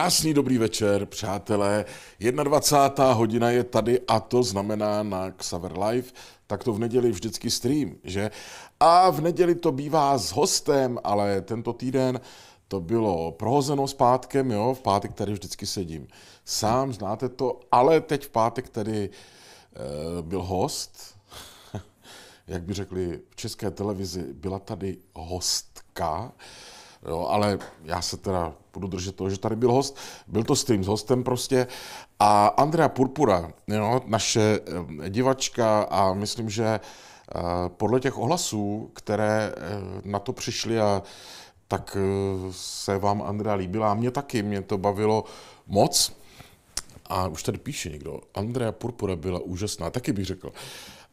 Krásný dobrý večer, přátelé. 21. hodina je tady a to znamená na Xaver Live, tak to v neděli vždycky stream, že? A v neděli to bývá s hostem, ale tento týden to bylo prohozeno s pátkem, jo? V pátek tady vždycky sedím. Sám znáte to, ale teď v pátek tady e, byl host, jak by řekli v české televizi, byla tady hostka, Jo, ale já se teda budu držet toho, že tady byl host. Byl to stream s hostem prostě. A Andrea Purpura, jo, naše eh, divačka a myslím, že eh, podle těch ohlasů, které eh, na to přišly a tak se vám Andrea líbila a mě taky, mě to bavilo moc. A už tady píše někdo, Andrea Purpura byla úžasná, taky bych řekl.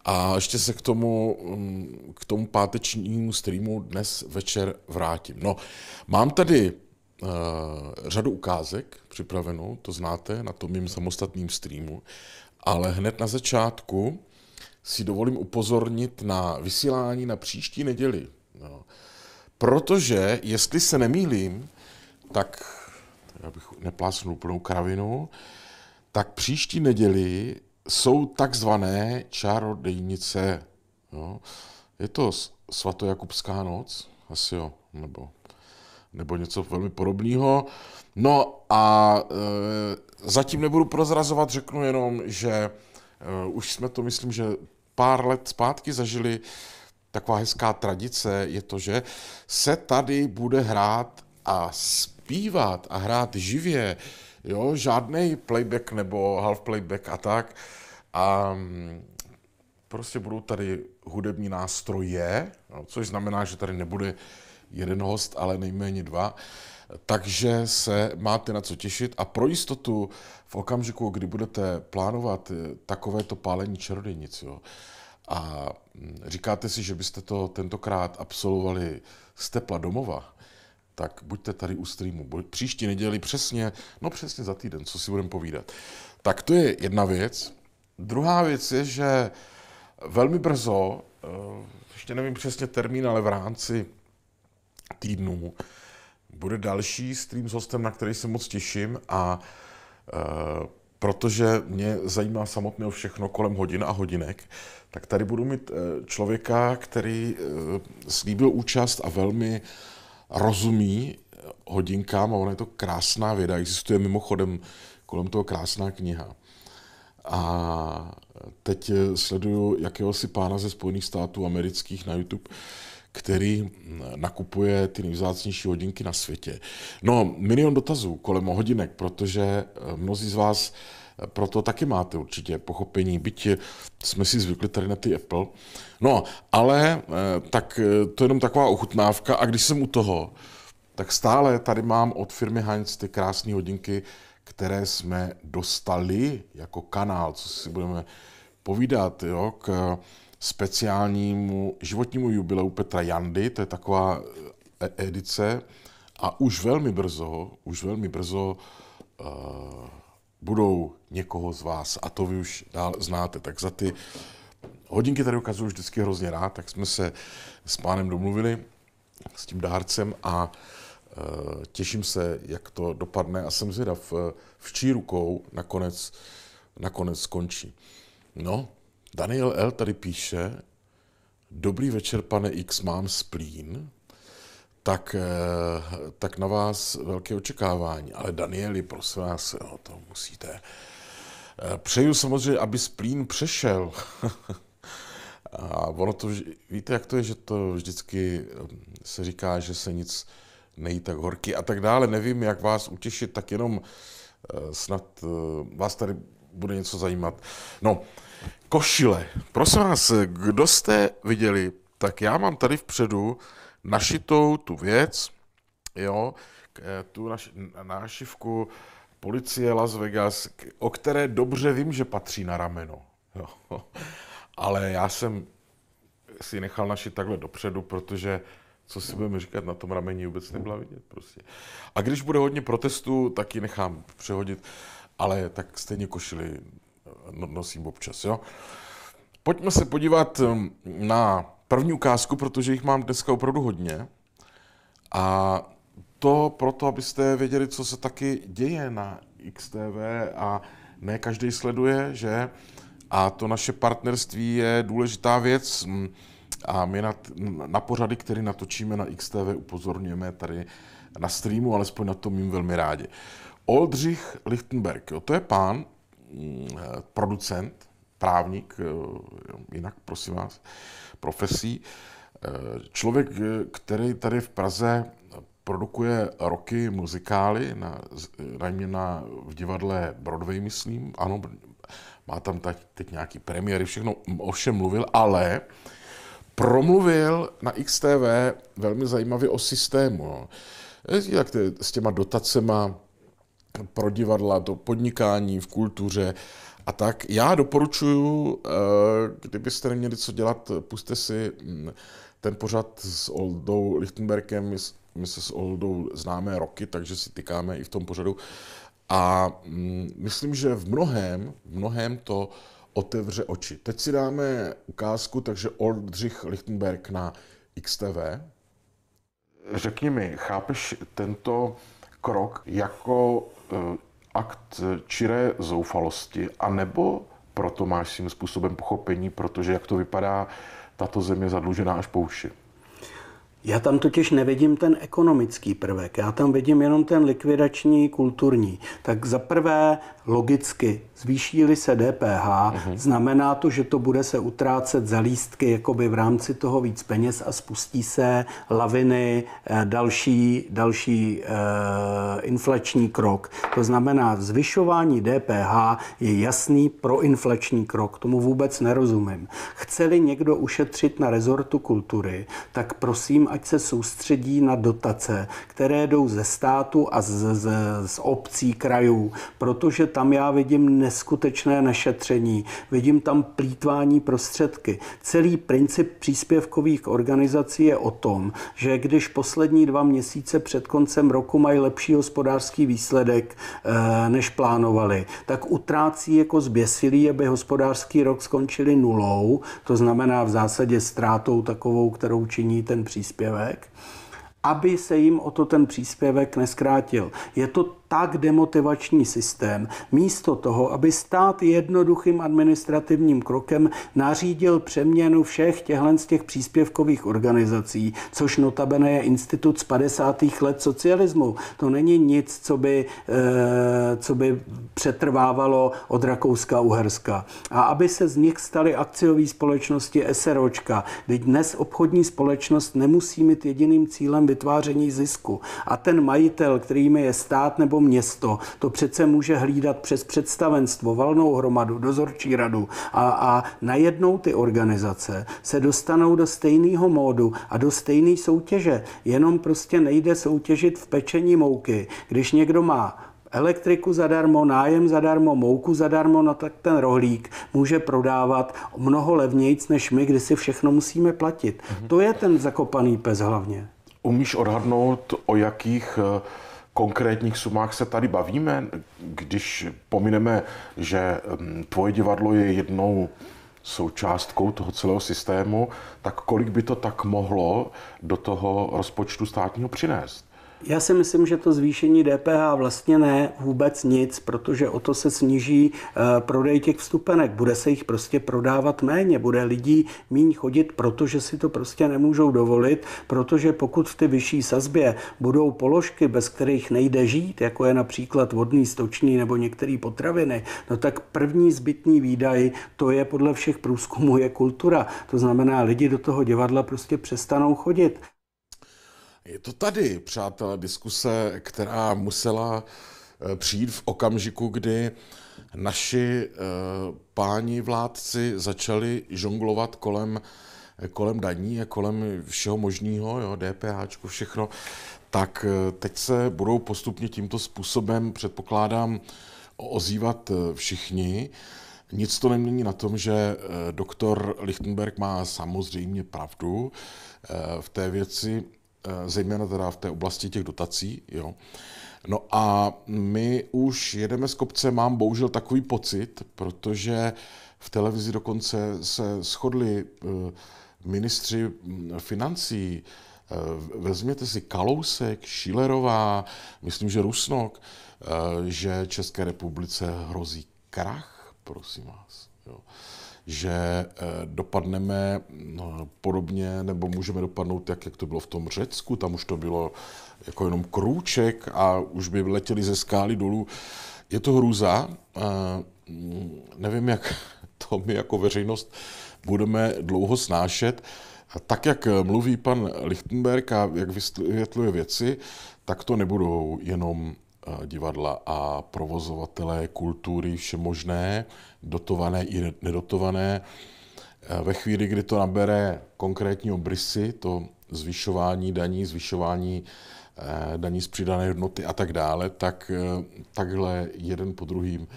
A ještě se k tomu, mm, k tomu pátečnímu streamu dnes večer vrátím. No, mám tady uh, řadu ukázek připravenou, to znáte, na tom mým samostatným streamu, ale hned na začátku si dovolím upozornit na vysílání na příští neděli. No. Protože, jestli se nemýlím, tak abych neplásnul úplnou kravinu, tak příští neděli jsou takzvané čarodejnice. Jo. Je to svatojakubská noc, asi jo, nebo, nebo něco velmi podobného. No a e, zatím nebudu prozrazovat, řeknu jenom, že e, už jsme to, myslím, že pár let zpátky zažili, taková hezká tradice je to, že se tady bude hrát a zpívat a hrát živě jo, žádný playback nebo half playback a tak. A mm, prostě budou tady hudební nástroje, no, což znamená, že tady nebude jeden host, ale nejméně dva. Takže se máte na co těšit a pro jistotu v okamžiku, kdy budete plánovat eh, takovéto pálení čarodějnic, jo, a mm, říkáte si, že byste to tentokrát absolvovali z tepla domova, tak buďte tady u streamu. příští neděli přesně, no přesně za týden, co si budeme povídat. Tak to je jedna věc. Druhá věc je, že velmi brzo, eh, ještě nevím přesně termín, ale v rámci týdnů bude další stream s hostem, na který se moc těším a eh, protože mě zajímá samotné o všechno kolem hodin a hodinek, tak tady budu mít eh, člověka, který slíbil účast a velmi rozumí hodinkám a ona je to krásná věda. Existuje mimochodem kolem toho krásná kniha. A teď sleduju jakéhosi pána ze Spojených států amerických na YouTube, který nakupuje ty nejvzácnější hodinky na světě. No, milion dotazů kolem hodinek, protože mnozí z vás uh, proto taky máte určitě pochopení, byť jsme si zvykli tady na ty Apple. No, ale eh, tak eh, to je jenom taková ochutnávka a když jsem u toho, tak stále tady mám od firmy Heinz ty krásné hodinky, které jsme dostali jako kanál, co si budeme povídat, jo, k eh, speciálnímu životnímu jubileu Petra Jandy, to je taková edice a už velmi brzo, už velmi brzo uh, budou někoho z vás a to vy už dál znáte. Tak za ty hodinky tady ukazuju vždycky hrozně rád, tak jsme se s pánem domluvili, s tím dárcem a e, těším se, jak to dopadne a jsem zvědav, e, v čí rukou nakonec, nakonec skončí. No, Daniel L. tady píše, dobrý večer, pane X, mám splín, tak, eh, tak na vás velké očekávání. Ale Danieli, prosím vás, no, to musíte. Eh, přeju samozřejmě, aby splín přešel. A ono to, víte, jak to je, že to vždycky eh, se říká, že se nic nejí tak horky a tak dále. Nevím, jak vás utěšit, tak jenom snad vás tady bude něco zajímat. No, košile. Prosím vás, kdo jste viděli, tak já mám tady vpředu našitou tu věc, jo, eh, tu naš, nášivku policie Las Vegas, o které dobře vím, že patří na rameno. Jo. Ale já jsem si nechal našit takhle dopředu, protože co si budeme říkat, na tom rameni vůbec nebyla vidět prostě. A když bude hodně protestů, tak ji nechám přehodit, ale tak stejně košili eh, no, nosím občas, jo. Pojďme se podívat mm, na první ukázku, protože jich mám dneska opravdu hodně. A to proto, abyste věděli, co se taky děje na XTV a ne každý sleduje, že? A to naše partnerství je důležitá věc. A my na, na pořady, které natočíme na XTV, upozorňujeme tady na streamu, alespoň na tom mým velmi rádi. Oldřich Lichtenberg, jo, to je pán, mm, producent, právník, eh, jinak prosím vás, profesí. Eh, člověk, eh, který tady v Praze produkuje roky muzikály, na, na, na, v divadle Broadway, myslím, ano, má tam teď, teď nějaký premiéry, všechno o všem mluvil, ale promluvil na XTV velmi zajímavě o systému. Jo. Jak to je s těma dotacema pro divadla, to podnikání v kultuře a tak já doporučuju, eh, kdybyste neměli co dělat, puste si mm, ten pořad s Oldou Lichtenbergem, my se s Oldou známe roky, takže si tykáme i v tom pořadu. A mm, myslím, že v mnohem, v mnohem to otevře oči. Teď si dáme ukázku, takže Oldřich Lichtenberg na XTV. Řekni mi, chápeš tento krok jako eh, akt čiré zoufalosti, anebo proto máš svým způsobem pochopení, protože jak to vypadá, tato země zadlužená až po uši? Já tam totiž nevidím ten ekonomický prvek, já tam vidím jenom ten likvidační, kulturní. Tak za prvé, logicky, zvýší se DPH, mm-hmm. znamená to, že to bude se utrácet za lístky jakoby v rámci toho víc peněz a spustí se laviny, eh, další, další eh, inflační krok. To znamená, zvyšování DPH je jasný proinflační krok, tomu vůbec nerozumím. Chceli někdo ušetřit na rezortu kultury, tak prosím, a ať se soustředí na dotace, které jdou ze státu a z, z, z obcí, krajů, protože tam já vidím neskutečné nešetření, vidím tam plítvání prostředky. Celý princip příspěvkových organizací je o tom, že když poslední dva měsíce před koncem roku mají lepší hospodářský výsledek, eh, než plánovali, tak utrácí jako zběsilí, aby hospodářský rok skončili nulou, to znamená v zásadě ztrátou takovou, kterou činí ten příspěvek příspěvek, aby se jim o to ten příspěvek neskrátil. Je to tak demotivační systém, místo toho, aby stát jednoduchým administrativním krokem nařídil přeměnu všech těchto z těch příspěvkových organizací, což notabene je institut z 50. let socialismu. To není nic, co by, eh, co by přetrvávalo od Rakouska Uherska. A aby se z nich staly akciové společnosti SROčka, teď dnes obchodní společnost nemusí mít jediným cílem vytváření zisku. A ten majitel, kterým je stát nebo nebo město to přece může hlídat přes představenstvo, valnou hromadu, dozorčí radu a, a najednou ty organizace se dostanou do stejného módu a do stejné soutěže. Jenom prostě nejde soutěžit v pečení mouky. Když někdo má elektriku zadarmo, nájem zadarmo, mouku zadarmo, no tak ten rohlík může prodávat mnoho levnějc než my, kdy si všechno musíme platit. Mhm. To je ten zakopaný pes hlavně. Umíš odhadnout, o jakých uh konkrétních sumách se tady bavíme, když pomineme, že mm, tvoje divadlo je jednou součástkou toho celého systému, tak kolik by to tak mohlo do toho rozpočtu státního přinést? Já si myslím, že to zvýšení DPH vlastně ne vůbec nic, protože o to se sníží eh, prodej těch vstupenek. Bude se jich prostě prodávat méně, bude lidí méně chodit, protože si to prostě nemůžou dovolit, protože pokud v ty vyšší sazbě budou položky, bez kterých nejde žít, jako je například vodní, stoční nebo některé potraviny, no tak první zbytný výdaj, to je podle všech průzkumů, je kultura. To znamená, lidi do toho divadla prostě přestanou chodit. Je to tady, přátelé, diskuse, která musela eh, přijít v okamžiku, kdy naši eh, páni vládci začali žonglovat kolem, eh, kolem daní a kolem všeho možného, jo, DPH, všechno, tak teď se budou postupně tímto způsobem, předpokládám, ozývat všichni. Nic to nemění na tom, že doktor Lichtenberg má samozřejmě pravdu v té věci, Eh, zejména teda v té oblasti těch dotací. Jo. No a my už jedeme z kopce, mám bohužel takový pocit, protože v televizi dokonce se shodli eh, ministři mm, financí, eh, vezměte si Kalousek, Šilerová, myslím, že Rusnok, že České republice hrozí krach, prosím vás. Jo že eh, dopadneme eh, podobně, nebo můžeme dopadnout, jak, jak to bylo v tom Řecku, tam už to bylo jako jenom krůček a už by letěli ze skály dolů. Je to hrůza, eh, mm, nevím, jak to my jako veřejnost budeme dlouho snášet. tak, jak mluví pan Lichtenberg a jak vysvětluje věci, tak to nebudou jenom divadla a provozovatelé kultury vše možné, dotované i nedotované. E, ve chvíli, kdy to nabere konkrétní obrysy, to zvyšování daní, zvyšování e, daní z přidané hodnoty a tak dále, tak e, takhle jeden po druhým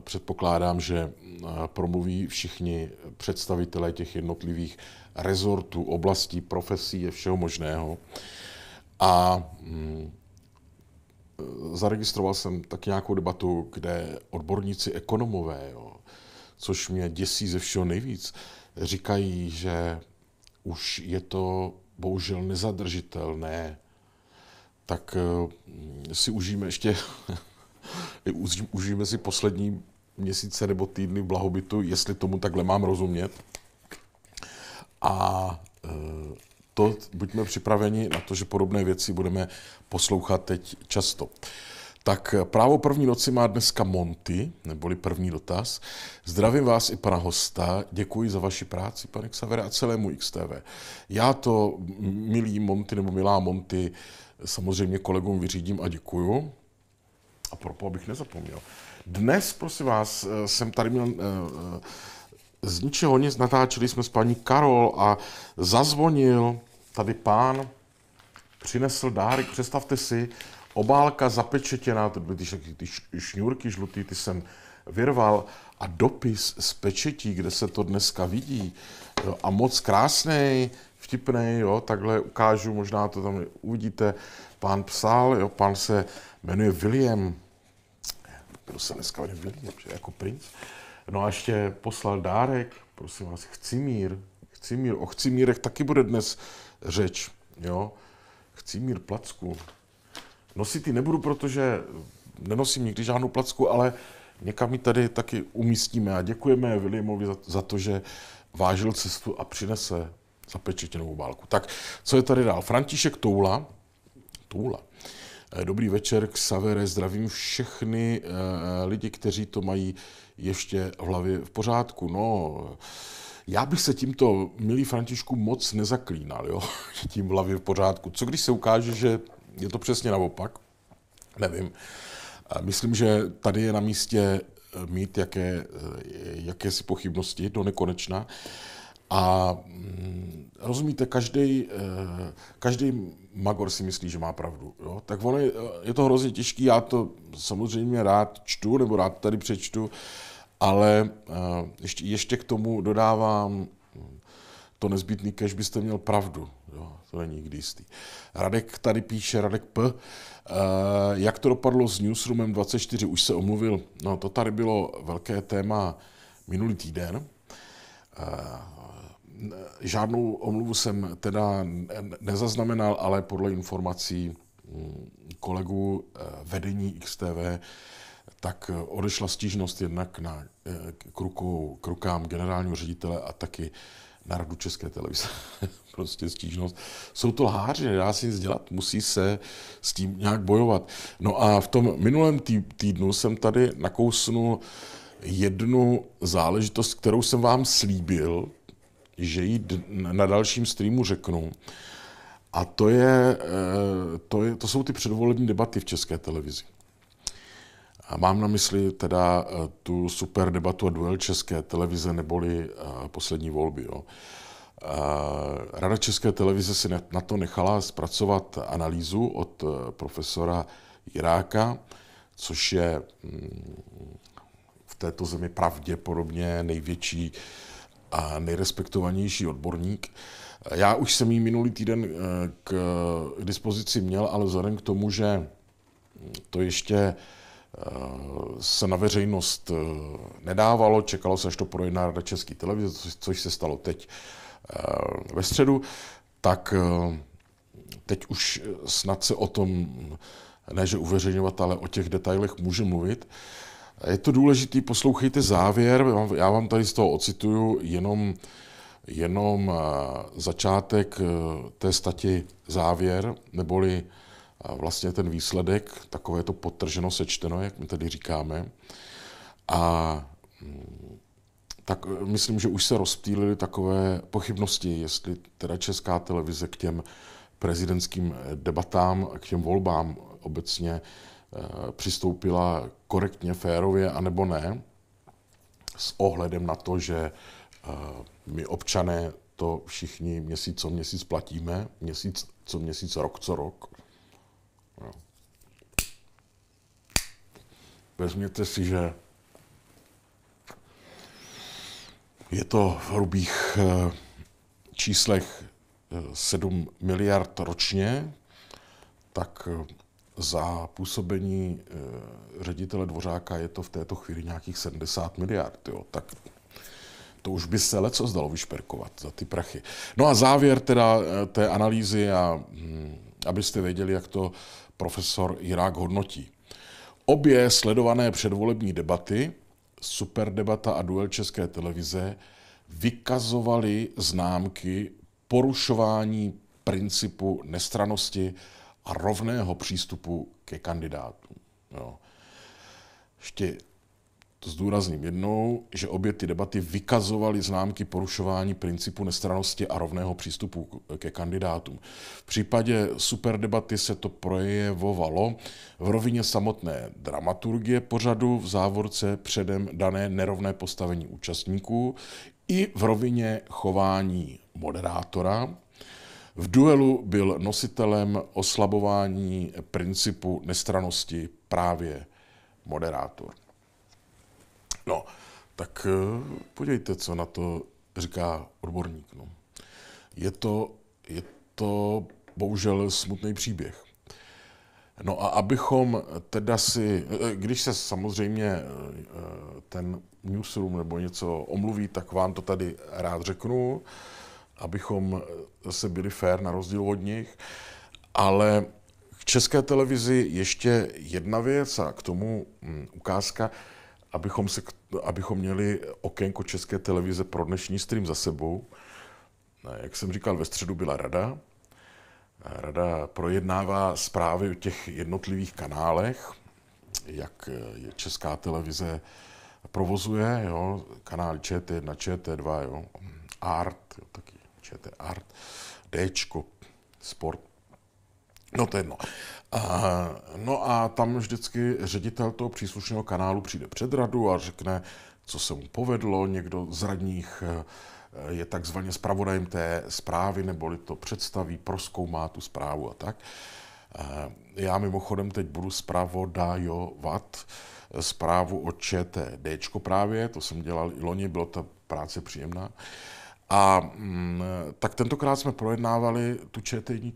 předpokládám, že promluví všichni představitelé těch jednotlivých rezortů, oblastí, profesí a všeho možného. A mm, zaregistroval jsem tak nějakou debatu, kde odborníci ekonomové, jo, což mě děsí ze všeho nejvíc, říkají, že už je to bohužel nezadržitelné, tak eh, si užijeme ještě, užijeme si poslední měsíce nebo týdny blahobytu, jestli tomu takhle mám rozumět. A eh, to buďme připraveni na to, že podobné věci budeme poslouchat teď často. Tak právo první noci má dneska Monty, neboli první dotaz. Zdravím vás i pana hosta, děkuji za vaši práci, pane Xavere, a celému XTV. Já to, milý Monty nebo milá Monty, samozřejmě kolegům vyřídím a děkuju. A propo, abych nezapomněl. Dnes, prosím vás, eh, jsem tady měl eh, eh, z ničeho nic natáčeli jsme s paní Karol a zazvonil tady pán, přinesl dárek, představte si, obálka zapečetěná, to byly ty, ty šňůrky žlutý, ty jsem vyrval a dopis z pečetí, kde se to dneska vidí no, a moc krásný, vtipný, jo, takhle ukážu, možná to tam uvidíte, pán psal, jo, pán se jmenuje William, Byl se dneska William, že jako princ, No a ještě poslal dárek, prosím vás, chci mír, chci mír, o Chcimírech taky bude dnes řeč, jo. chci Chcimír Placku. Nosit ji nebudu, protože nenosím nikdy žádnou placku, ale někam ji tady taky umístíme. A děkujeme Williamovi za, za to, že vážil cestu a přinese zapečetěnou válku. Tak, co je tady dál? František Toula. Toula. Eh, dobrý večer, Xavere, zdravím všechny e, lidi, kteří to mají ještě v hlavě v pořádku. No, já bych se tímto, milý Františku, moc nezaklínal, jo? že tím v hlavě v pořádku. Co když se ukáže, že je to přesně naopak? Nevím. Myslím, že tady je na místě eh, mít jaké, eh, jakési pochybnosti do nekonečna. A mm, rozumíte, každý, eh, každý Magor si myslí, že má pravdu. Jo? Tak ono je, je to hrozně těžký, já to samozřejmě rád čtu, nebo rád tady přečtu, ale eh, ještě, ještě k tomu dodávám to nezbytný, kež byste měl pravdu. Jo? To není nikdy jistý. Radek tady píše, Radek P. Uh, jak to dopadlo s Newsroomem 24? Už se omluvil. No, to tady bylo velké téma minulý týden. Uh, žádnou omluvu jsem teda nezaznamenal, ale podle informací mm, kolegů eh, vedení XTV, tak eh, odešla stížnost jednak na, eh, k, ruku, k rukám generálního ředitele a taky na radu České televize. prostě stížnost. Jsou to lháři, nedá se nic dělat, musí se s tím nějak bojovat. No a v tom minulém týdnu jsem tady nakousnul jednu záležitost, kterou jsem vám slíbil, že jí na dalším streamu řeknu. A to, je, eh, to, je, to jsou ty předvolební debaty v české televizi. A mám na mysli teda eh, tu super debatu a duel české televize neboli eh, poslední volby. Jo. Rada České televize si na to nechala zpracovat analýzu od profesora Jiráka, což je mm, v této zemi pravděpodobně největší uh, a nejrespektovanější odborník. Já už jsem ji minulý týden eh, k dispozici měl, ale vzhledem k tomu, že to ještě eh, se na veřejnost eh, nedávalo, čekalo se, až to projedná Rada České televize, což se stalo teď ve středu, tak teď už snad se o tom, ne že uveřejňovat, ale o těch detailech může mluvit. Je to důležitý, poslouchejte závěr, já vám tady z toho ocituju jenom, jenom eh, začátek eh, té stati závěr, neboli eh, vlastně ten výsledek, takové to podtrženo, sečteno, jak my tady říkáme. A mm, tak myslím, že už se rozptýlily takové pochybnosti, jestli teda česká televize k těm prezidentským debatám, k těm volbám obecně Eh, přistoupila korektně, férově, anebo ne, s ohledem na to, že eh, my občané to všichni měsíc co měsíc platíme, měsíc co měsíc, rok co rok. Vezměte si, že je to v hrubých eh, číslech 7 miliard ročně, tak za působení eh, ředitele Dvořáka je to v této chvíli nějakých 70 miliard. Jo. Tak to už by se leco zdalo vyšperkovat za ty prachy. No a závěr teda eh, té analýzy, a, hm, abyste věděli, jak to profesor Jirák hodnotí. Obě sledované předvolební debaty, superdebata a duel České televize, vykazovaly známky porušování principu nestranosti a rovného přístupu ke kandidátům. Jo. Ještě to zdůrazním jednou, že obě ty debaty vykazovaly známky porušování principu nestranosti a rovného přístupu ke kandidátům. V případě superdebaty se to projevovalo v rovině samotné dramaturgie pořadu v závorce předem dané nerovné postavení účastníků i v rovině chování moderátora, v duelu byl nositelem oslabování principu nestranosti právě moderátor. No, tak eh, podívejte, co na to říká odborník. No. Je, to, je to bohužel smutný příběh. No a abychom teda si, eh, eh, když se samozřejmě ten newsroom nebo něco omluví, tak vám to tady rád řeknu abychom se byli fair na rozdíl od nich. Ale k české televizi ještě jedna věc a k tomu hm, ukázka, abychom, se, abychom měli okénko české televize pro dnešní stream za sebou. No, jak jsem říkal, ve středu byla rada. Rada projednává zprávy o těch jednotlivých kanálech, jak eh, je česká televize provozuje, jo, kanály ČT1, ČT2, jo, hm, ART, jo, taky píšete art, Dčko, sport, No to je jedno. Uh, no a tam vždycky ředitel toho příslušného kanálu přijde před radu a řekne, co se mu povedlo, někdo z radních eh, je takzvaně zpravodajem té zprávy, neboli to představí, proskoumá tu zprávu a tak. Eh, já mimochodem teď budu zpravodajovat zprávu o ČTD právě, to jsem dělal i loni, bylo ta práce příjemná. A mm, tak tentokrát jsme projednávali tu ČT1.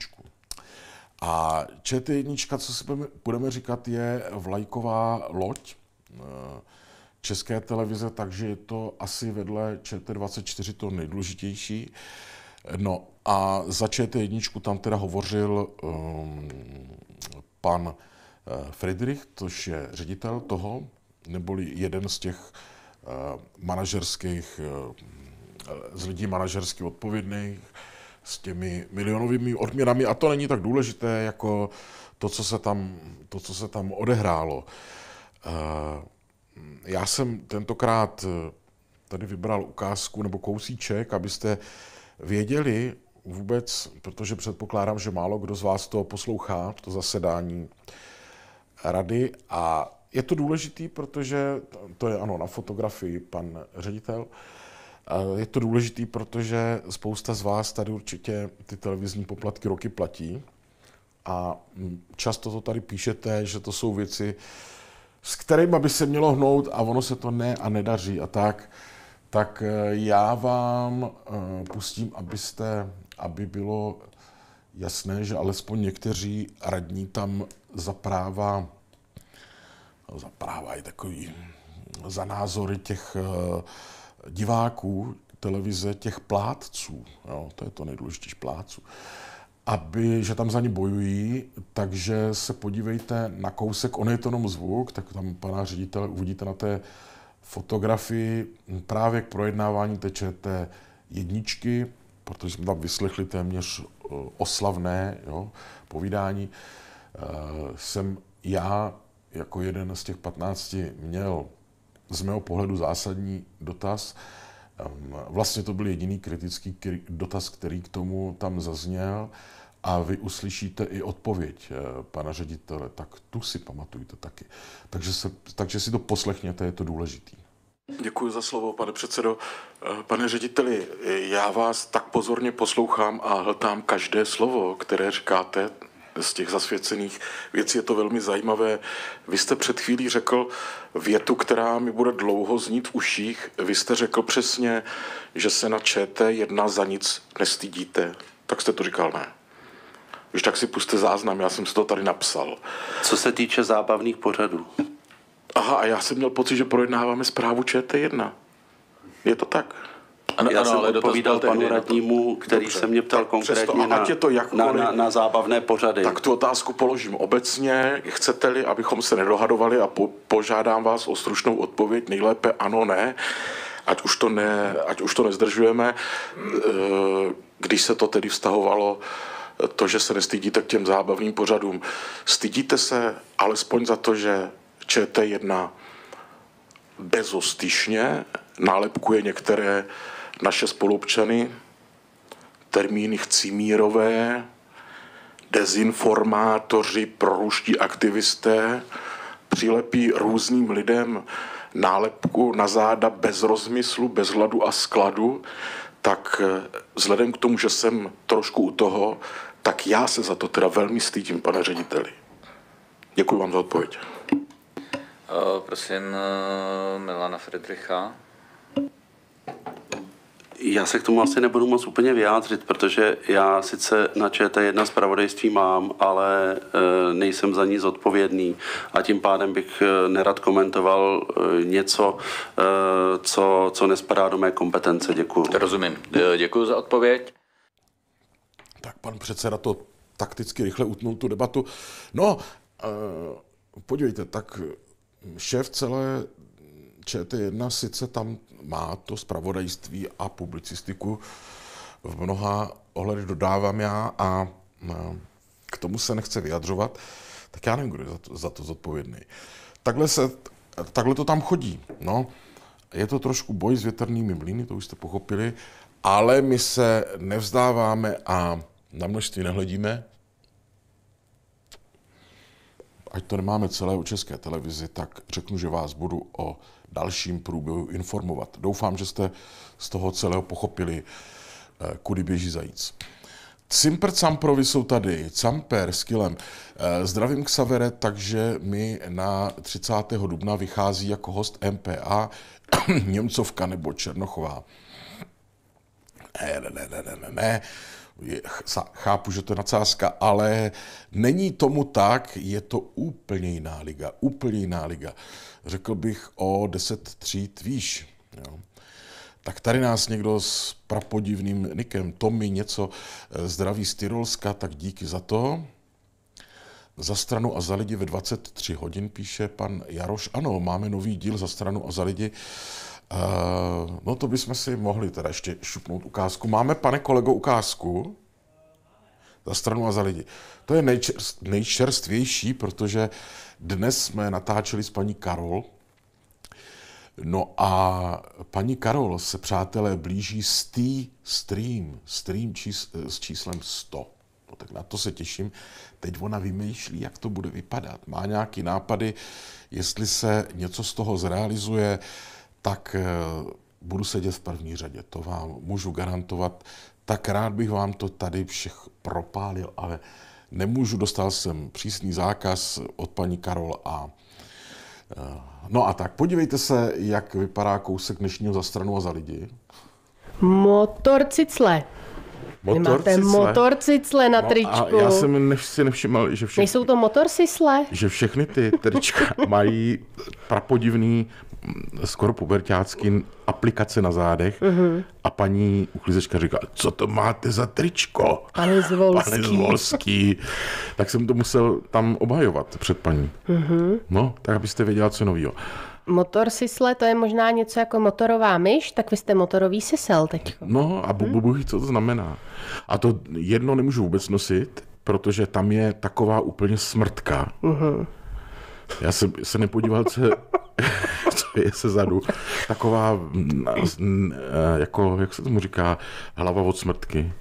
A ČT1, co si budeme říkat, je vlajková loď eh, České televize, takže je to asi vedle ČT24 to nejdůležitější. No a za ČT1 tam teda hovořil um, pan eh, Friedrich, což je ředitel toho, neboli jeden z těch uh, manažerských uh, z lidí manažersky odpovědných, s těmi milionovými odměnami a to není tak důležité jako to, co se tam, to, co se tam odehrálo. Eh, já jsem tentokrát eh, tady vybral ukázku nebo kousíček, abyste věděli vůbec, protože předpokládám, že málo kdo z vás to poslouchá, to zasedání rady a je to důležitý, protože to je ano na fotografii pan ředitel, uh, je to důležité, protože spousta z vás tady určitě ty televizní poplatky roky platí a často to tady píšete, že to jsou věci, s kterými by se mělo hnout a ono se to ne a nedaří a tak, tak eh, já vám eh, pustím, abyste, aby bylo jasné, že alespoň někteří radní tam za práva, za práva je takový, za názory těch eh, diváků televize, těch plátců, jo, to je to nejdůležitější, plátců, aby, že tam za ní bojují, takže se podívejte na kousek, on je to jenom zvuk, tak tam pana ředitele uvidíte na té fotografii právě k projednávání tečete jedničky, protože jsme tam vyslechli téměř eh, oslavné jo, povídání. Eh, jsem já jako jeden z těch 15 měl z mého pohledu zásadní dotaz. Vlastně to byl jediný kritický dotaz, který k tomu tam zazněl a vy uslyšíte i odpověď eh, pana ředitele, tak tu si pamatujte taky. Takže, se, takže si to poslechněte, je to důležitý. Děkuji za slovo, pane předsedo. Eh, pane řediteli, eh, já vás tak pozorně poslouchám a hltám každé slovo, které říkáte, z těch zasvěcených věcí. Je to velmi zajímavé. Vy jste před chvílí řekl větu, která mi bude dlouho znít v uších. Vy jste řekl přesně, že se na čt jedna za nic nestydíte. Tak jste to říkal, ne? Když tak si puste záznam, já jsem si to tady napsal. Co se týče zábavných pořadů. Aha, a já jsem měl pocit, že projednáváme zprávu ČT1. Je to tak? Ano, já ano, jsem odpovídal panu radnímu, který Dobře. se mě ptal konkrétně přesto, na, je to jakkoliv, na, na, na zábavné pořady. Tak tu otázku položím obecně. Chcete-li, abychom se nedohadovali a po, požádám vás o stručnou odpověď, nejlépe ano, ne, ať už to, ne, ať už to nezdržujeme. E, když se to tedy vztahovalo to, že se nestydíte k těm zábavným pořadům. Stydíte se alespoň za to, že ČT1 bezostyšně nálepkuje některé naše spolupčany, termíny chci mírové, dezinformátoři, proruští aktivisté přilepí různým lidem nálepku na záda bez rozmyslu, bez hladu a skladu, tak eh, vzhledem k tomu, že jsem trošku u toho, tak já se za to teda velmi stydím, pane řediteli. Děkuji vám za odpověď. Eh, prosím eh, Milana Friedricha. Já se k tomu asi nebudu moc úplně vyjádřit, protože já sice na ČT1 zpravodajství mám, ale e, nejsem za ní zodpovědný a tím pádem bych e, nerad komentoval e, něco, co, co nespadá do mé kompetence. Děkuji. Rozumím. Děkuji za odpověď. Tak pan předseda to takticky rychle utnul tu debatu. No, podívejte, tak šéf celé ČT1 sice tam má to spravodajství a publicistiku v mnoha ohledech dodávám já a k tomu se nechce vyjadřovat, tak já nevím, kdo je za to, za to zodpovědný. Takhle, se, takhle to tam chodí. No. Je to trošku boj s větrnými mlýny, to už jste pochopili, ale my se nevzdáváme a na množství nehledíme. Ať to nemáme celé u České televizi, tak řeknu, že vás budu o dalším průběhu informovat. Doufám, že jste z toho celého pochopili, eh, kudy běží zajíc. Cimpr Camprovi jsou tady, Camper s Kilem. Eh, zdravím Xavere, takže mi na 30. dubna vychází jako host MPA Němcovka nebo Černochová. Ne, ne, ne, ne, ne, ne chápu, že to je nadsázka, ale není tomu tak, je to úplně jiná liga, úplně jiná liga. Řekl bych o 10 tříd výš. Jo. Tak tady nás někdo s prapodivným nikem Tommy něco eh, zdraví z Tyrolska, tak díky za to. Za stranu a za lidi ve 23 hodin píše pan Jaroš. Ano, máme nový díl za stranu a za lidi Eh, no to bychom si mohli teda ještě šupnout ukázku. Máme, pane kolego, ukázku za stranu a za lidi. To je nejčerst, nejčerstvější, protože dnes jsme natáčeli s paní Karol. No a paní Karol se, přátelé, blíží s tý Stream, stream čís, s číslem 100. No tak na to se těším. Teď ona vymýšlí, jak to bude vypadat. Má nějaký nápady, jestli se něco z toho zrealizuje. Uh, tak eh, budu sedět v první řadě. To vám můžu garantovat. Tak rád bych vám to tady všech propálil, ale nemůžu. Dostal jsem přísný zákaz od paní Karol a eh, No a tak, podívejte se, jak vypadá kousek dnešního za stranu a za lidi. Motorcicle. Motorcicle. motorcicle na no, A já jsem než si nevšiml, že všechny... Nejsou to motorcisle? Že všechny ty trička mají prapodivný skoro pubertácký aplikace na zádech mm-hmm. a paní uklizečka říká, co to máte za tričko? Pane Zvolský. Pane Zvolský. tak jsem to musel tam obhajovat před paní. Mm-hmm. No, tak abyste věděla, co novýho. Motor sisle, to je možná něco jako motorová myš, tak vy jste motorový sisel teď. No a bububuch, hmm. co to znamená. A to jedno nemůžu vůbec nosit, protože tam je taková úplně smrtka. Mm-hmm já jsem se nepodíval, co, co je se zadu. Taková, eh, jako, jak se tomu říká, hlava od smrtky.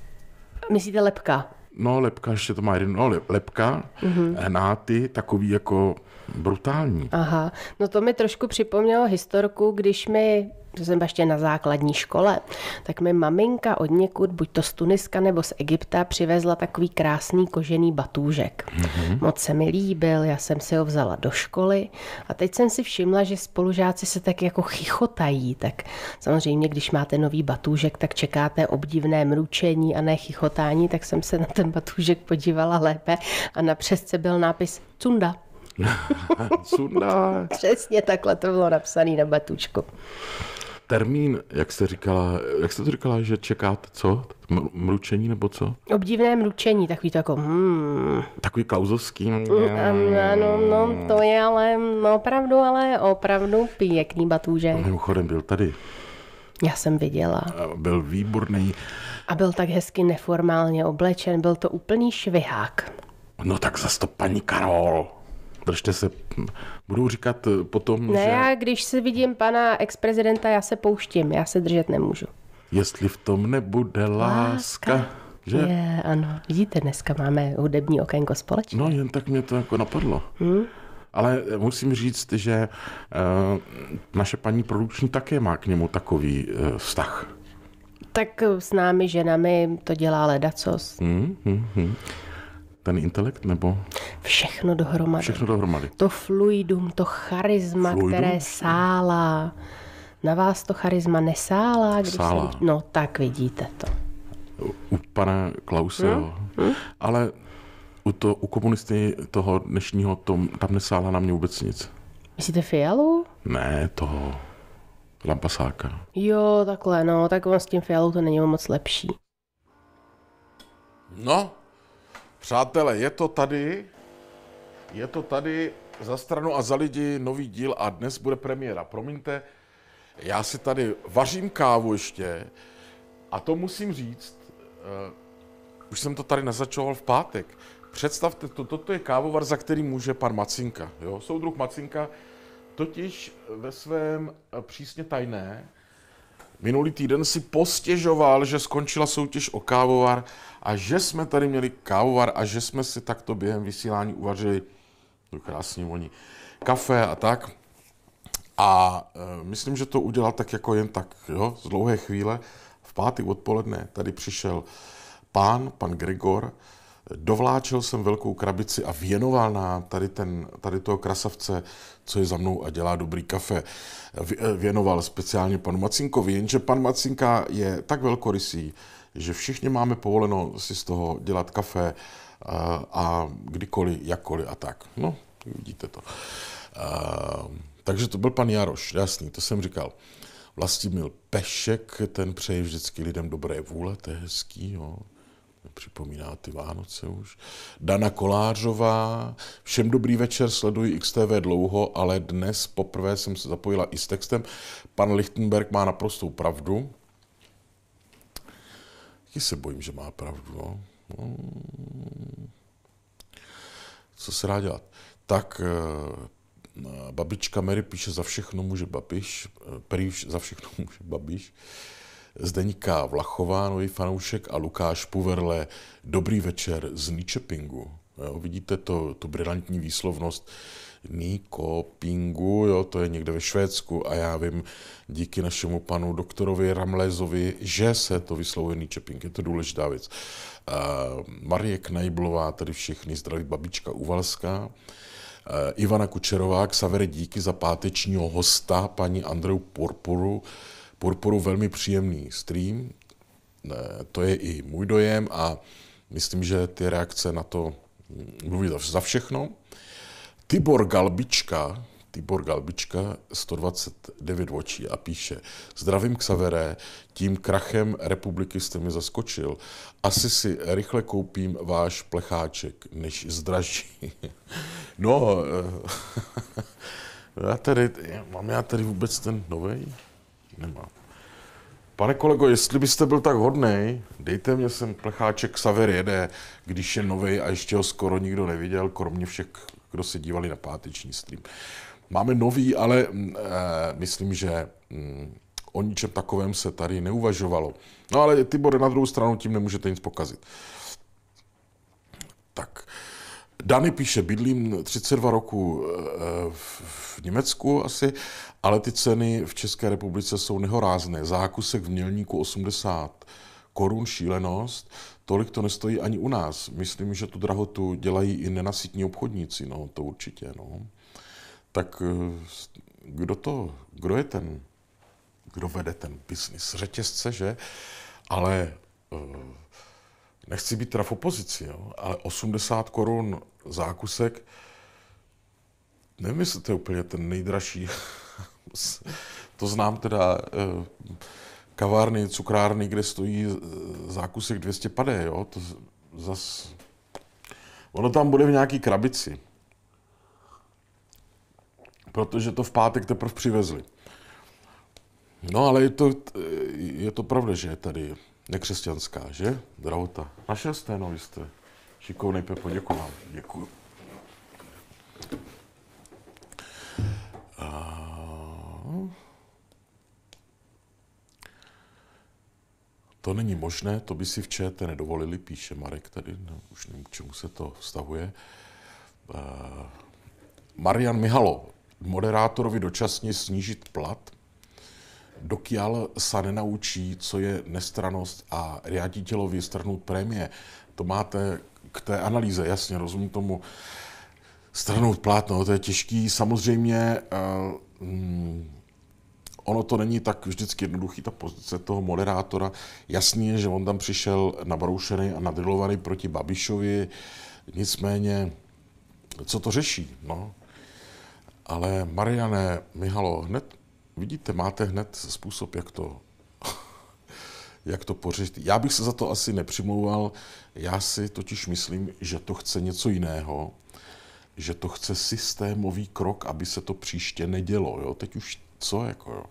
Myslíte lepka? No, lepka, ještě to má jeden, no, lepka, mm-hmm. hnáty, takový jako brutální. Aha, no to mi trošku připomnělo historku, když mi jsem ještě na základní škole, tak mi maminka od někud, buď to z Tuniska nebo z Egypta, přivezla takový krásný kožený batůžek. Mm-hmm. Moc se mi líbil, já jsem si ho vzala do školy a teď jsem si všimla, že spolužáci se tak jako chichotají. Tak samozřejmě, když máte nový batůžek, tak čekáte obdivné mručení a ne chichotání, tak jsem se na ten batůžek podívala lépe a na přesce byl nápis Cunda. Cunda. Přesně takhle to bylo napsané na batučku termín, jak jste říkala, jak jste to říkala, že čekáte co? Mručení nebo co? Obdivné mručení, takový to jako hmm. Takový klauzovský. No. Mm, ano, no, to je ale no, opravdu, ale opravdu pěkný batůžek. No, mimochodem byl tady. Já jsem viděla. Byl výborný. A byl tak hezky neformálně oblečen, byl to úplný švihák. No tak zase to paní Karol držte se, budu říkat eh, potom, ne, že... ne, já když se vidím pana ex-prezidenta, já se pouštím, já se držet nemůžu. Jestli v tom nebude láska... láska. Že? Je, ano. Vidíte, dneska máme hudební okénko společně. No, jen tak mě to jako napadlo. Hmm? Ale musím říct, že uh, naše paní produkční také má k němu takový uh, vztah. Tak s námi ženami to dělá ledacos. Hmm, hmm, hmm ten intelekt, nebo? Všechno dohromady. Všechno dohromady. To fluidum, to charisma, fluidum? které sálá. Na vás to charisma nesálá? Když sálá. Jsem... No, tak vidíte to. U pana Klause, hmm? jo. Hmm? Ale u, to, u komunisty toho dnešního, tom, tam nesála na mě vůbec nic. Myslíte Fialu? Ne, toho Lampasáka. Jo, takhle, no, tak on s tím Fialou to není moc lepší. No, Přátelé, je to tady, je to tady za stranu a za lidi nový díl a dnes bude premiéra. Promiňte, já si tady vařím kávu ještě a to musím říct, uh, už jsem to tady naznačoval v pátek. Představte, to, toto je kávovar, za který může pan Macinka. Jo? Soudruh Macinka totiž ve svém eh, přísně tajné minulý týden si postěžoval, že skončila soutěž o kávovar a že jsme tady měli kávovar a že jsme si takto během vysílání uvařili to krásně voní kafe a tak. A e, myslím, že to udělal tak jako jen tak, jo, z dlouhé chvíle. V pátý odpoledne tady přišel pán, pan Gregor, dovláčil jsem velkou krabici a věnoval nám tady, ten, tady toho krasavce, co je za mnou a dělá dobrý kafe. Věnoval speciálně panu Macinkovi, jenže pan Macinka je tak velkorysý, že všichni máme povoleno si z toho dělat kafe a, eh, a kdykoliv, jakkoliv a tak. No, vidíte to. Eh, takže to byl pan Jaroš, jasný, to jsem říkal. Vlastimil Pešek, ten přeje vždycky lidem dobré vůle, to je hezký, jo. Připomíná ty Vánoce už. Dana Kolářová, všem dobrý večer, sleduji XTV dlouho, ale dnes poprvé jsem se zapojila i s textem. Pan Lichtenberg má naprostou pravdu, taky se bojím, že má pravdu. No. No. Co se dá dělat? Tak eh, babička Mary píše, za všechno může Babiš, eh, prý za všechno může Babiš. Zdeňka Vlachová, nový fanoušek a Lukáš Puverle, dobrý večer z Ničepingu. Jo, vidíte to, tu brilantní výslovnost Nikopingu, jo, to je někde ve Švédsku a já vím díky našemu panu doktorovi Ramlézovi, že se to vyslovuje Ničeping, je to důležitá věc. Uh, Marie Knajblová, tady všichni zdraví babička Uvalská. Ivana Kučerová, Xavere díky za pátečního hosta, paní Andreu Porporu, podporu velmi příjemný stream. To je i můj dojem a myslím, že ty reakce na to mm, mluví za všechno. Tibor Galbička, Tibor Galbička, 129 očí a píše, zdravím Xavere, tím krachem republiky jste mi zaskočil. Asi si rychle koupím váš plecháček, než zdraží. no, eh, já tady, mám já tady vůbec ten nový? Nemá. Pane kolego, jestli byste byl tak hodný, dejte mě sem plecháček Saver jede, když je nový a ještě ho skoro nikdo neviděl, kromě všech, kdo se dívali na páteční stream. Máme nový, ale e, myslím, že mm, o ničem takovém se tady neuvažovalo. No ale Tibore, na druhou stranu tím nemůžete nic pokazit. Tak. Dany píše, bydlím 32 roku eh, v Německu asi ale ty ceny v České republice jsou nehorázné. Zákusek v Mělníku 80 korun šílenost, tolik to nestojí ani u nás. Myslím, že tu drahotu dělají i nenasytní obchodníci, no to určitě. No. Tak eh, kdo to, kdo je ten, kdo vede ten biznis? Řetězce, že? Ale eh, nechci být teda v opozici, jo? ale 80 korun zákusek, nevím, jestli to je úplně ten nejdražší to znám teda eh, kavárny, cukrárny, kde stojí eh, zákusek 200 pade, jo, to zas... Ono tam bude v nějaký krabici, protože to v pátek teprve přivezli. No ale je to, eh, je to pravda, že je tady nekřesťanská, že? Drahota. Na šesté, no vy jste. Šikovnej Pepo, děkuji vám. Děkuji. Uh... To není možné, to by si v ČT nedovolili, píše Marek tady, no, už nevím, k čemu se to vztahuje. Uh, Marian Mihalo, moderátorovi dočasně snížit plat, dokiaľ se nenaučí, co je nestranost a riaditeľovi strhnout prémie. To máte k té analýze, jasně, rozumím tomu. Strhnout plat, no, to je těžký. Samozřejmě uh, hmm, ono to není tak vždycky jednoduchý, ta pozice toho moderátora. Jasný je, že on tam přišel nabroušený a nadrilovaný proti Babišovi, nicméně, co to řeší, no? Ale Mariané, Mihalo, hned, vidíte, máte hned způsob, jak to jak to pořešit. Já bych se za to asi nepřimlouval, já si totiž myslím, že to chce něco jiného, že to chce systémový krok, aby se to příště nedělo. Jo? Teď už co jako jo.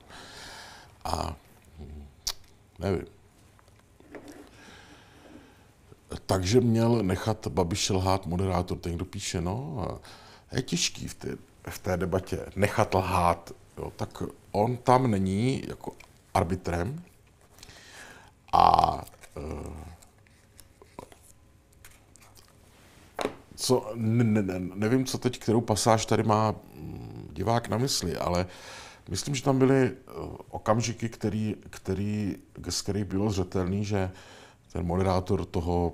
A hm, nevím. Takže měl nechat Babiše lhát moderátor, ten, kdo píše, no, je těžký v té, v té debatě nechat lhát, jo, tak on tam není jako arbitrem a eh, co, ne, ne, nevím, co teď, kterou pasáž tady má hm, divák na mysli, ale uh, Myslím, že tam byly eh, okamžiky, který, který, z kterých bylo zřetelný, že ten moderátor toho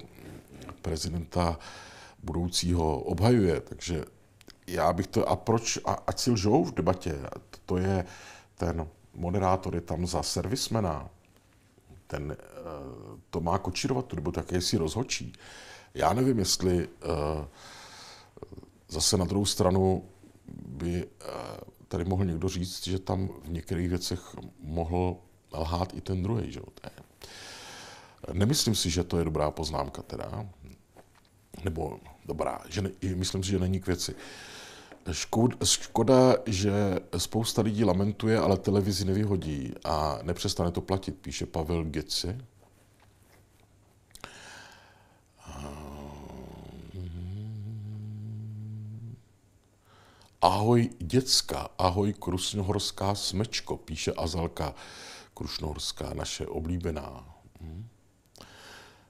prezidenta budoucího obhajuje. Takže já bych to, a proč, a, ať si lžou v debatě, to je ten moderátor je tam za servismena, ten eh, to má kočírovat, nebo také si rozhočí. Já nevím, jestli eh, zase na druhou stranu by tady mohl někdo říct, že tam v některých věcech mohl lhát i ten druhý. Že? Nemyslím si, že to je dobrá poznámka teda, nebo dobrá, že ne, myslím si, že není k věci. Škoda, že spousta lidí lamentuje, ale televizi nevyhodí a nepřestane to platit, píše Pavel Geci Ahoj děcka, ahoj krušnohorská smečko, píše Azalka Krušnohorská, naše oblíbená. Hm?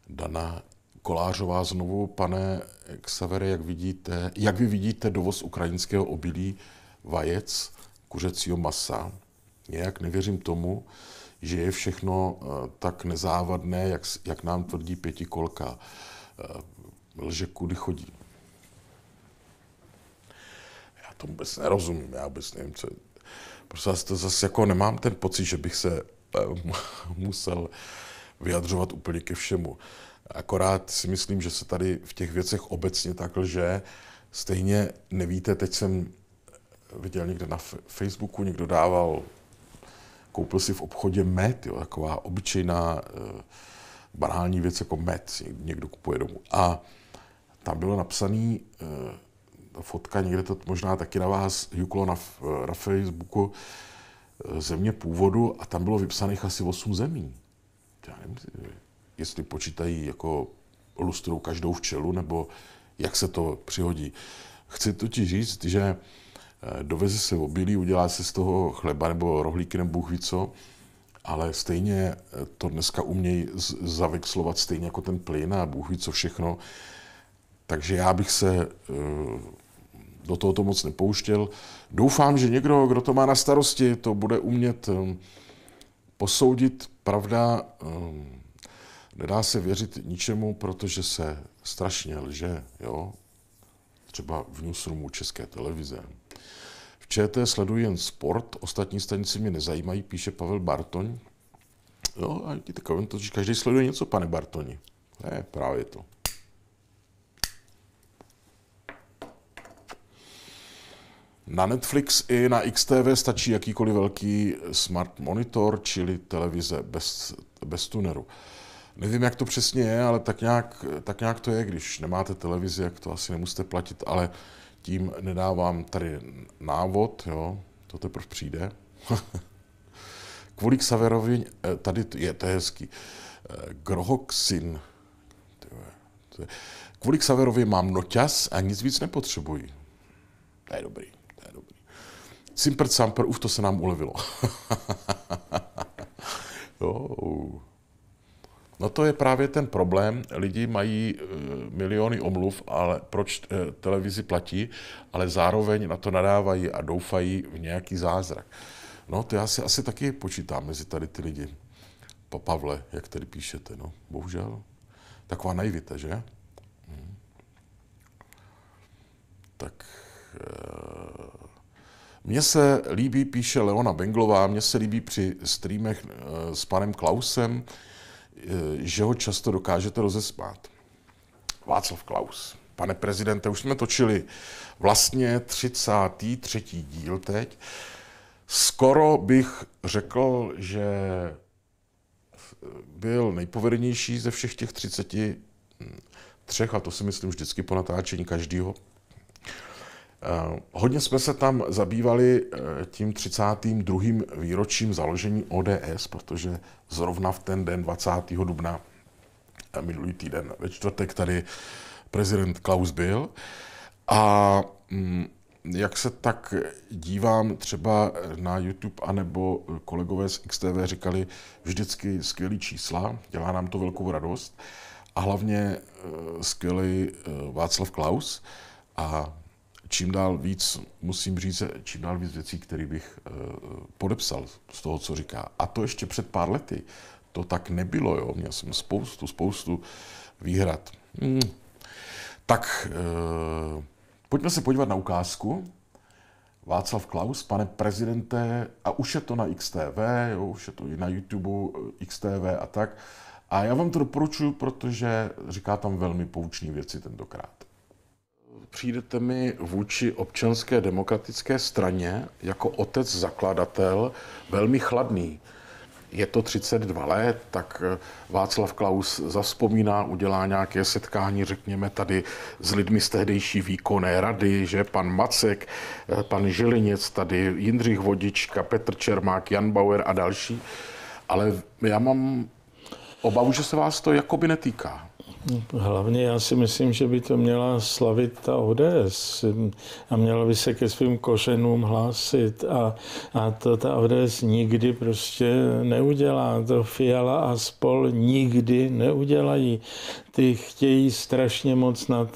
Dana Kolářová znovu, pane Xavere, jak, vidíte, jak vy vidíte dovoz ukrajinského obilí, vajec, kuřecího masa? Nějak nevěřím tomu, že je všechno eh, tak nezávadné, jak, jak nám tvrdí pětikolka. Eh, lže kudy chodí tomu vůbec nerozumím, já vůbec nevím, co... Prostě to zase jako nemám ten pocit, že bych se eh, musel vyjadřovat úplně ke všemu. Akorát si myslím, že se tady v těch věcech obecně tak lže. Stejně nevíte, teď jsem viděl někde na Facebooku, někdo dával, koupil si v obchodě med, jo, taková obyčejná eh, banální věc jako med, někdo kupuje domů. A tam bylo napsané, eh, fotka, někde to možná taky na vás juklo na, na Facebooku, eh, země původu a tam bylo vypsaných asi 8 zemí. Já nevím, jestli počítají jako lustrou každou včelu, nebo jak se to přihodí. Chci totiž říct, že eh, doveze se obilí, udělá se z toho chleba nebo rohlíky nebo bůh ví co, ale stejně eh, to dneska umějí zavexlovat stejně jako ten plyn a bůh ví co všechno. Takže já bych se do toho to moc nepouštěl. Doufám, že někdo, kdo to má na starosti, to bude umět um, posoudit. Pravda, um, nedá se věřit ničemu, protože se strašně lže, jo. Třeba v newsroomu České televize. V ČT sleduji jen sport, ostatní stanice mě nezajímají, píše Pavel Bartoň. Jo, a ti takovým to, že každý sleduje něco, pane Bartoni. Ne, právě to. Na Netflix i na XTV stačí jakýkoliv velký smart monitor, čili televize bez, bez tuneru. Nevím, jak to přesně je, ale tak nějak, tak nějak to je, když nemáte televizi, jak to asi nemusíte platit, ale tím nedávám tady návod, jo, to teprve přijde. Kvůli Xaverovi, eh, tady je, to je hezký, eh, Grohoxin, Kvůli Xaverovi mám noťas a nic víc nepotřebuji. To je dobrý. Simpert Samper, už to se nám ulevilo. No to je právě ten problém. Lidi mají e, miliony omluv, ale proč e, televizi platí, ale zároveň na to nadávají a doufají v nějaký zázrak. No to já si asi taky počítám mezi tady ty lidi. Pa Pavle, jak tady píšete, no, bohužel. Taková naivita, že? Hmm. Tak... E mně se líbí, píše Leona Benglová, mně se líbí při streamech eh, s panem Klausem, eh, že ho často dokážete rozesmát. Václav Klaus. Pane prezidente, už jsme točili vlastně 33. díl teď. Skoro bych řekl, že byl nejpovedenější ze všech těch 33, hm, a to si myslím vždycky po natáčení každého Eh, hodně jsme se tam zabývali eh, tím 32. výročím založení ODS, protože zrovna v ten den 20. dubna eh, minulý týden ve čtvrtek tady prezident Klaus byl. A mm, jak se tak dívám třeba na YouTube, anebo kolegové z XTV říkali vždycky skvělý čísla, dělá nám to velkou radost. A hlavně skvělý Václav Klaus. A čím dál víc, musím říct, čím dál víc věcí, které bych eh, podepsal z toho, co říká. A to ještě před pár lety. To tak nebylo, jo. Měl jsem spoustu, spoustu výhrad. Hmm. Tak eh, pojďme se podívat na ukázku. Václav Klaus, pane prezidente, a už je to na XTV, jo, už je to i na YouTube, eh, XTV a tak. A já vám to doporučuji, protože říká tam velmi poučné věci tentokrát přijdete mi vůči občanské demokratické straně jako otec zakladatel velmi chladný. Je to 32 let, tak eh, Václav Klaus zaspomíná, udělá nějaké setkání, řekněme tady s lidmi z tehdejší výkonné rady, že pan Macek, eh, pan Žiliněc, tady Jindřich Vodička, Petr Čermák, Jan Bauer a další. Ale já mám obavu, že se vás to jakoby netýká. Hlavně já si myslím, že by to měla slavit ta ODS a měla by se ke svým kořenům hlásit a, a to ta ODS nikdy prostě neudělá. To Fiala a spol nikdy neudělají. Ty chtějí strašně moc nad,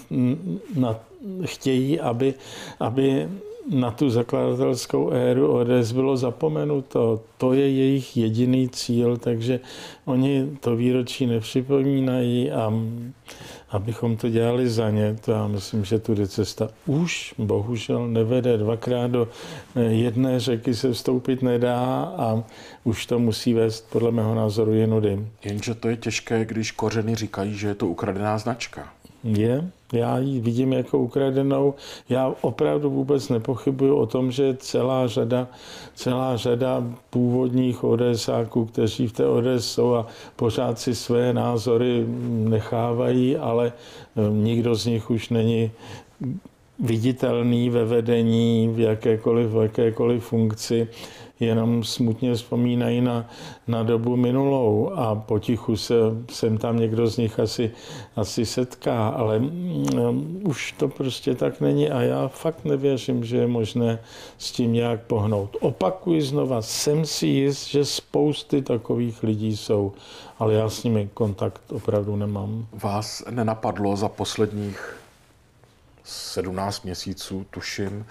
nad chtějí, aby, aby na tu zakladatelskou éru ODS bylo zapomenuto. To je jejich jediný cíl, takže oni to výročí nepřipomínají a abychom to dělali za ně, to já myslím, že tudy cesta už bohužel nevede. Dvakrát do e, jedné řeky se vstoupit nedá a už to musí vést podle mého názoru jinudy. Jenže to je těžké, když kořeny říkají, že je to ukradená značka. Je, já ji vidím jako ukradenou. Já opravdu vůbec nepochybuju o tom, že celá řada, celá řada původních ODSáků, kteří v té ODS jsou a pořád si své názory nechávají, ale eh, nikdo z nich už není viditelný ve vedení, v jakékoliv, v jakékoliv funkci jenom smutně vzpomínají na, na dobu minulou a potichu se sem tam někdo z nich asi, asi setká, ale um, už to prostě tak není a já fakt nevěřím, že je možné s tím nějak pohnout. Opakuji znova, jsem si jist, že spousty takových lidí jsou, ale já s nimi kontakt opravdu nemám. Vás nenapadlo za posledních 17 měsíců, tuším,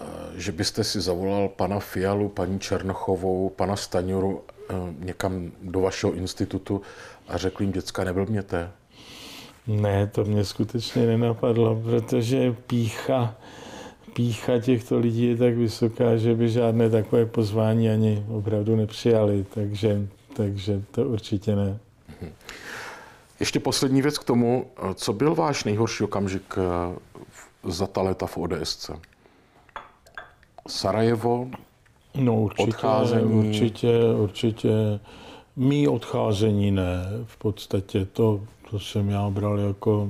Eh, že byste si zavolal pana Fialu, paní Černochovou, pana Staňuru eh, někam do vašeho institutu a řekl jim, děcka, neblbněte? Ne, to mě skutečně nenapadlo, protože pícha, pícha těchto lidí je tak vysoká, že by žádné takové pozvání ani opravdu nepřijali, takže, takže to určitě ne. Ještě poslední věc k tomu, eh, co byl váš nejhorší okamžik za ta léta v ODSC? Sarajevo, no, určitě, odcházení? Určitě, určitě. Mí odcházení ne, v podstatě to, to jsem já bral jako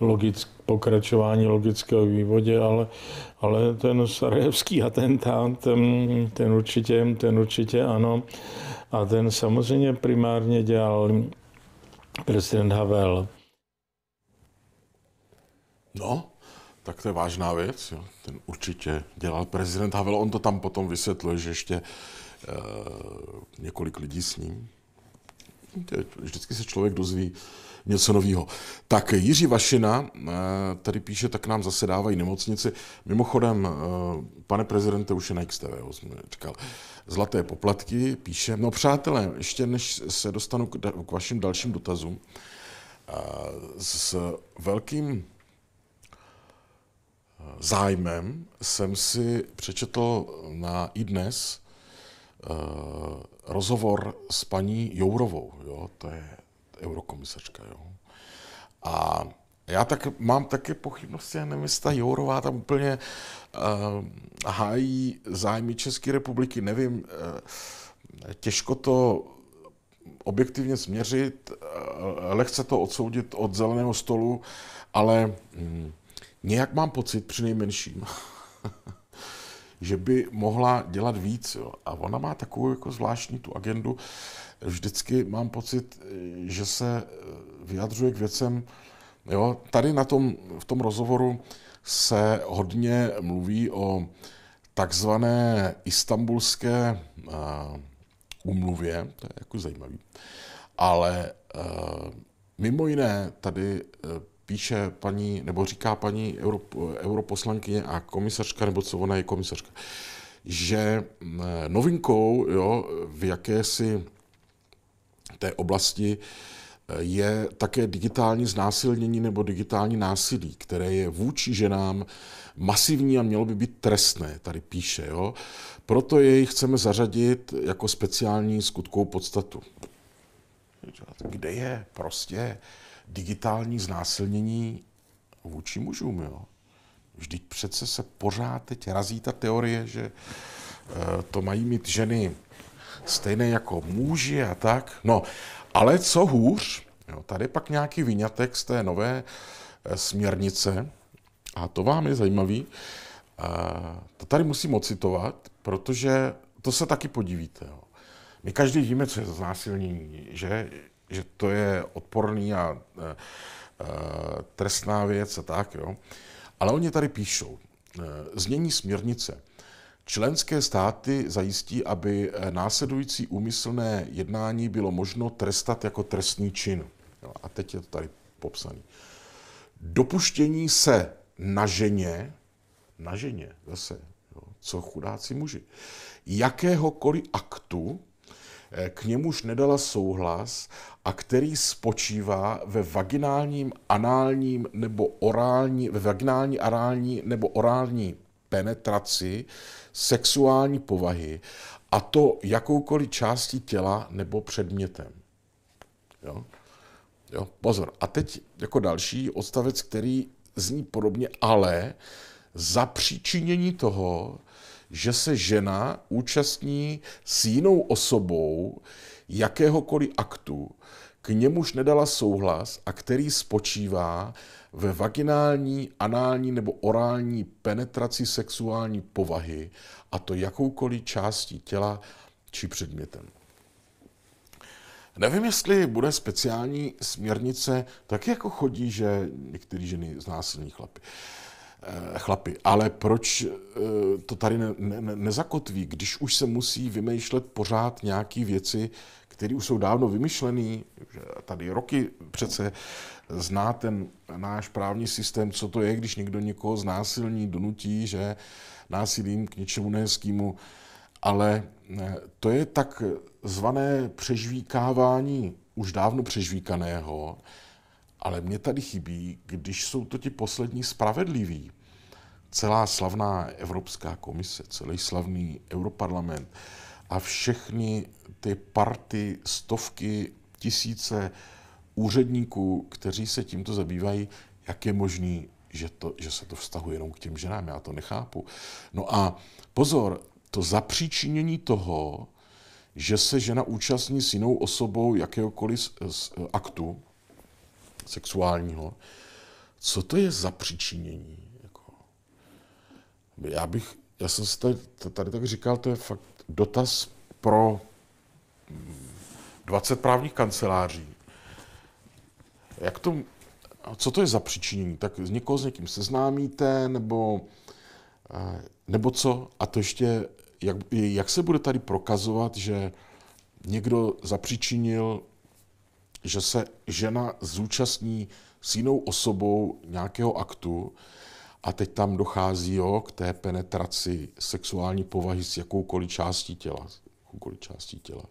logick, pokračování logického vývodě, ale, ale ten sarajevský atentát, ten, ten, určitě, ten určitě ano. A ten samozřejmě primárně dělal prezident Havel. No, tak to je vážná věc. Jo. Ten určitě dělal prezident Havel. On to tam potom vysvětluje, že ještě e, několik lidí s ním. Vždycky se člověk dozví něco nového. Tak Jiří Vašina e, tady píše, tak nám zase dávají nemocnici. Mimochodem, e, pane prezidente, už je na XTV, jsme říkal. Zlaté poplatky píše. No přátelé, ještě než se dostanu k, k vašim dalším dotazům, e, s velkým zájmem jsem si přečetl na i dnes eh, rozhovor s paní Jourovou, jo, to je eurokomisařka. Jo. A já tak mám také pochybnosti, já nevím, jestli ta Jourová tam úplně uh, hájí zájmy České republiky, nevím, uh, těžko to objektivně změřit, uh, lehce to odsoudit od zeleného stolu, ale um, nějak mám pocit při nejmenším, že by mohla dělat víc. Jo. A ona má takovou jako zvláštní tu agendu. Vždycky mám pocit, že se eh, vyjadřuje k věcem. Jo. Tady na tom, v tom rozhovoru se hodně mluví o takzvané istambulské uh, eh, umluvě, to je jako zajímavý, ale uh, mimo jiné tady píše paní, nebo říká paní euro, europoslankyně a komisařka, nebo co ona je komisařka, že novinkou jo, v jakési té oblasti eh, je také digitální znásilnění nebo digitální násilí, které je vůči ženám masivní a mělo by být trestné, tady píše. Jo? Proto jej chceme zařadit jako speciální skutkou podstatu. Kde je prostě digitální znásilnění vůči mužům. Jo? Vždyť přece se pořád teď razí ta teorie, že eh, to mají mít ženy stejné jako muži a tak. No, ale co hůř, jo, tady pak nějaký výňatek z té nové eh, směrnice, a to vám je zajímavý, to tady musím ocitovat, protože to se taky podívíte. Jo. My každý víme, co je znásilnění, že že to je odporný a e, trestná věc a tak, jo. Ale oni tady píšou, eh, Změní směrnice. Členské státy zajistí, aby následující úmyslné jednání bylo možno trestat jako trestný čin. Jo, a teď je to tady popsané. Dopuštění se na ženě, na ženě zase, jo, co chudáci muži, jakéhokoliv aktu, Eh, k němuž nedala souhlas a který spočívá ve vaginálním, análním nebo orální, ve vaginální, arální nebo orální penetraci sexuální povahy a to jakoukoliv částí těla nebo předmětem. Jo? Jo, pozor. A teď jako další odstavec, který zní podobně, ale za příčinění toho, že se žena účastní s jinou osobou jakéhokoliv aktu, k němuž nedala souhlas a který spočívá ve vaginální, anální nebo orální penetraci sexuální povahy, a to jakoukoliv částí těla či předmětem. Nevím, jestli bude speciální směrnice, tak jako chodí, že některé ženy znásilní chlapy. Eh, chlapy. Ale proč eh, to tady ne, ne, nezakotví, když už se musí vymýšlet pořád nějaké věci, které už jsou dávno vymyšlené, tady roky přece zná ten náš právní systém, co to je, když někdo někoho znásilní, donutí, že násilím k něčemu nehezkému. Ale eh, to je tak zvané přežvíkávání už dávno přežvíkaného, ale mě tady chybí, když jsou to ti poslední spravedliví. Celá slavná Evropská komise, celý slavný Europarlament a všechny ty party, stovky, tisíce úředníků, kteří se tímto zabývají, jak je možný, že, to, že se to vztahuje jenom k těm ženám, já to nechápu. No a pozor, to zapříčinění toho, že se žena účastní s jinou osobou jakéhokoliv aktu, sexuálního. Co to je za přičinění? Jako, já bych, já jsem si tady, tady tak říkal, to je fakt dotaz pro 20 mm, právních kanceláří. Jak to, co to je za přičinění? Tak z někoho s někým seznámíte, nebo, eh, nebo co? A to ještě, jak, jak se bude tady prokazovat, že někdo zapříčinil? že se žena zúčastní s jinou osobou nějakého aktu a teď tam dochází jo, k té penetraci sexuální povahy s jakoukoliv částí těla. Jakoukoliv částí těla.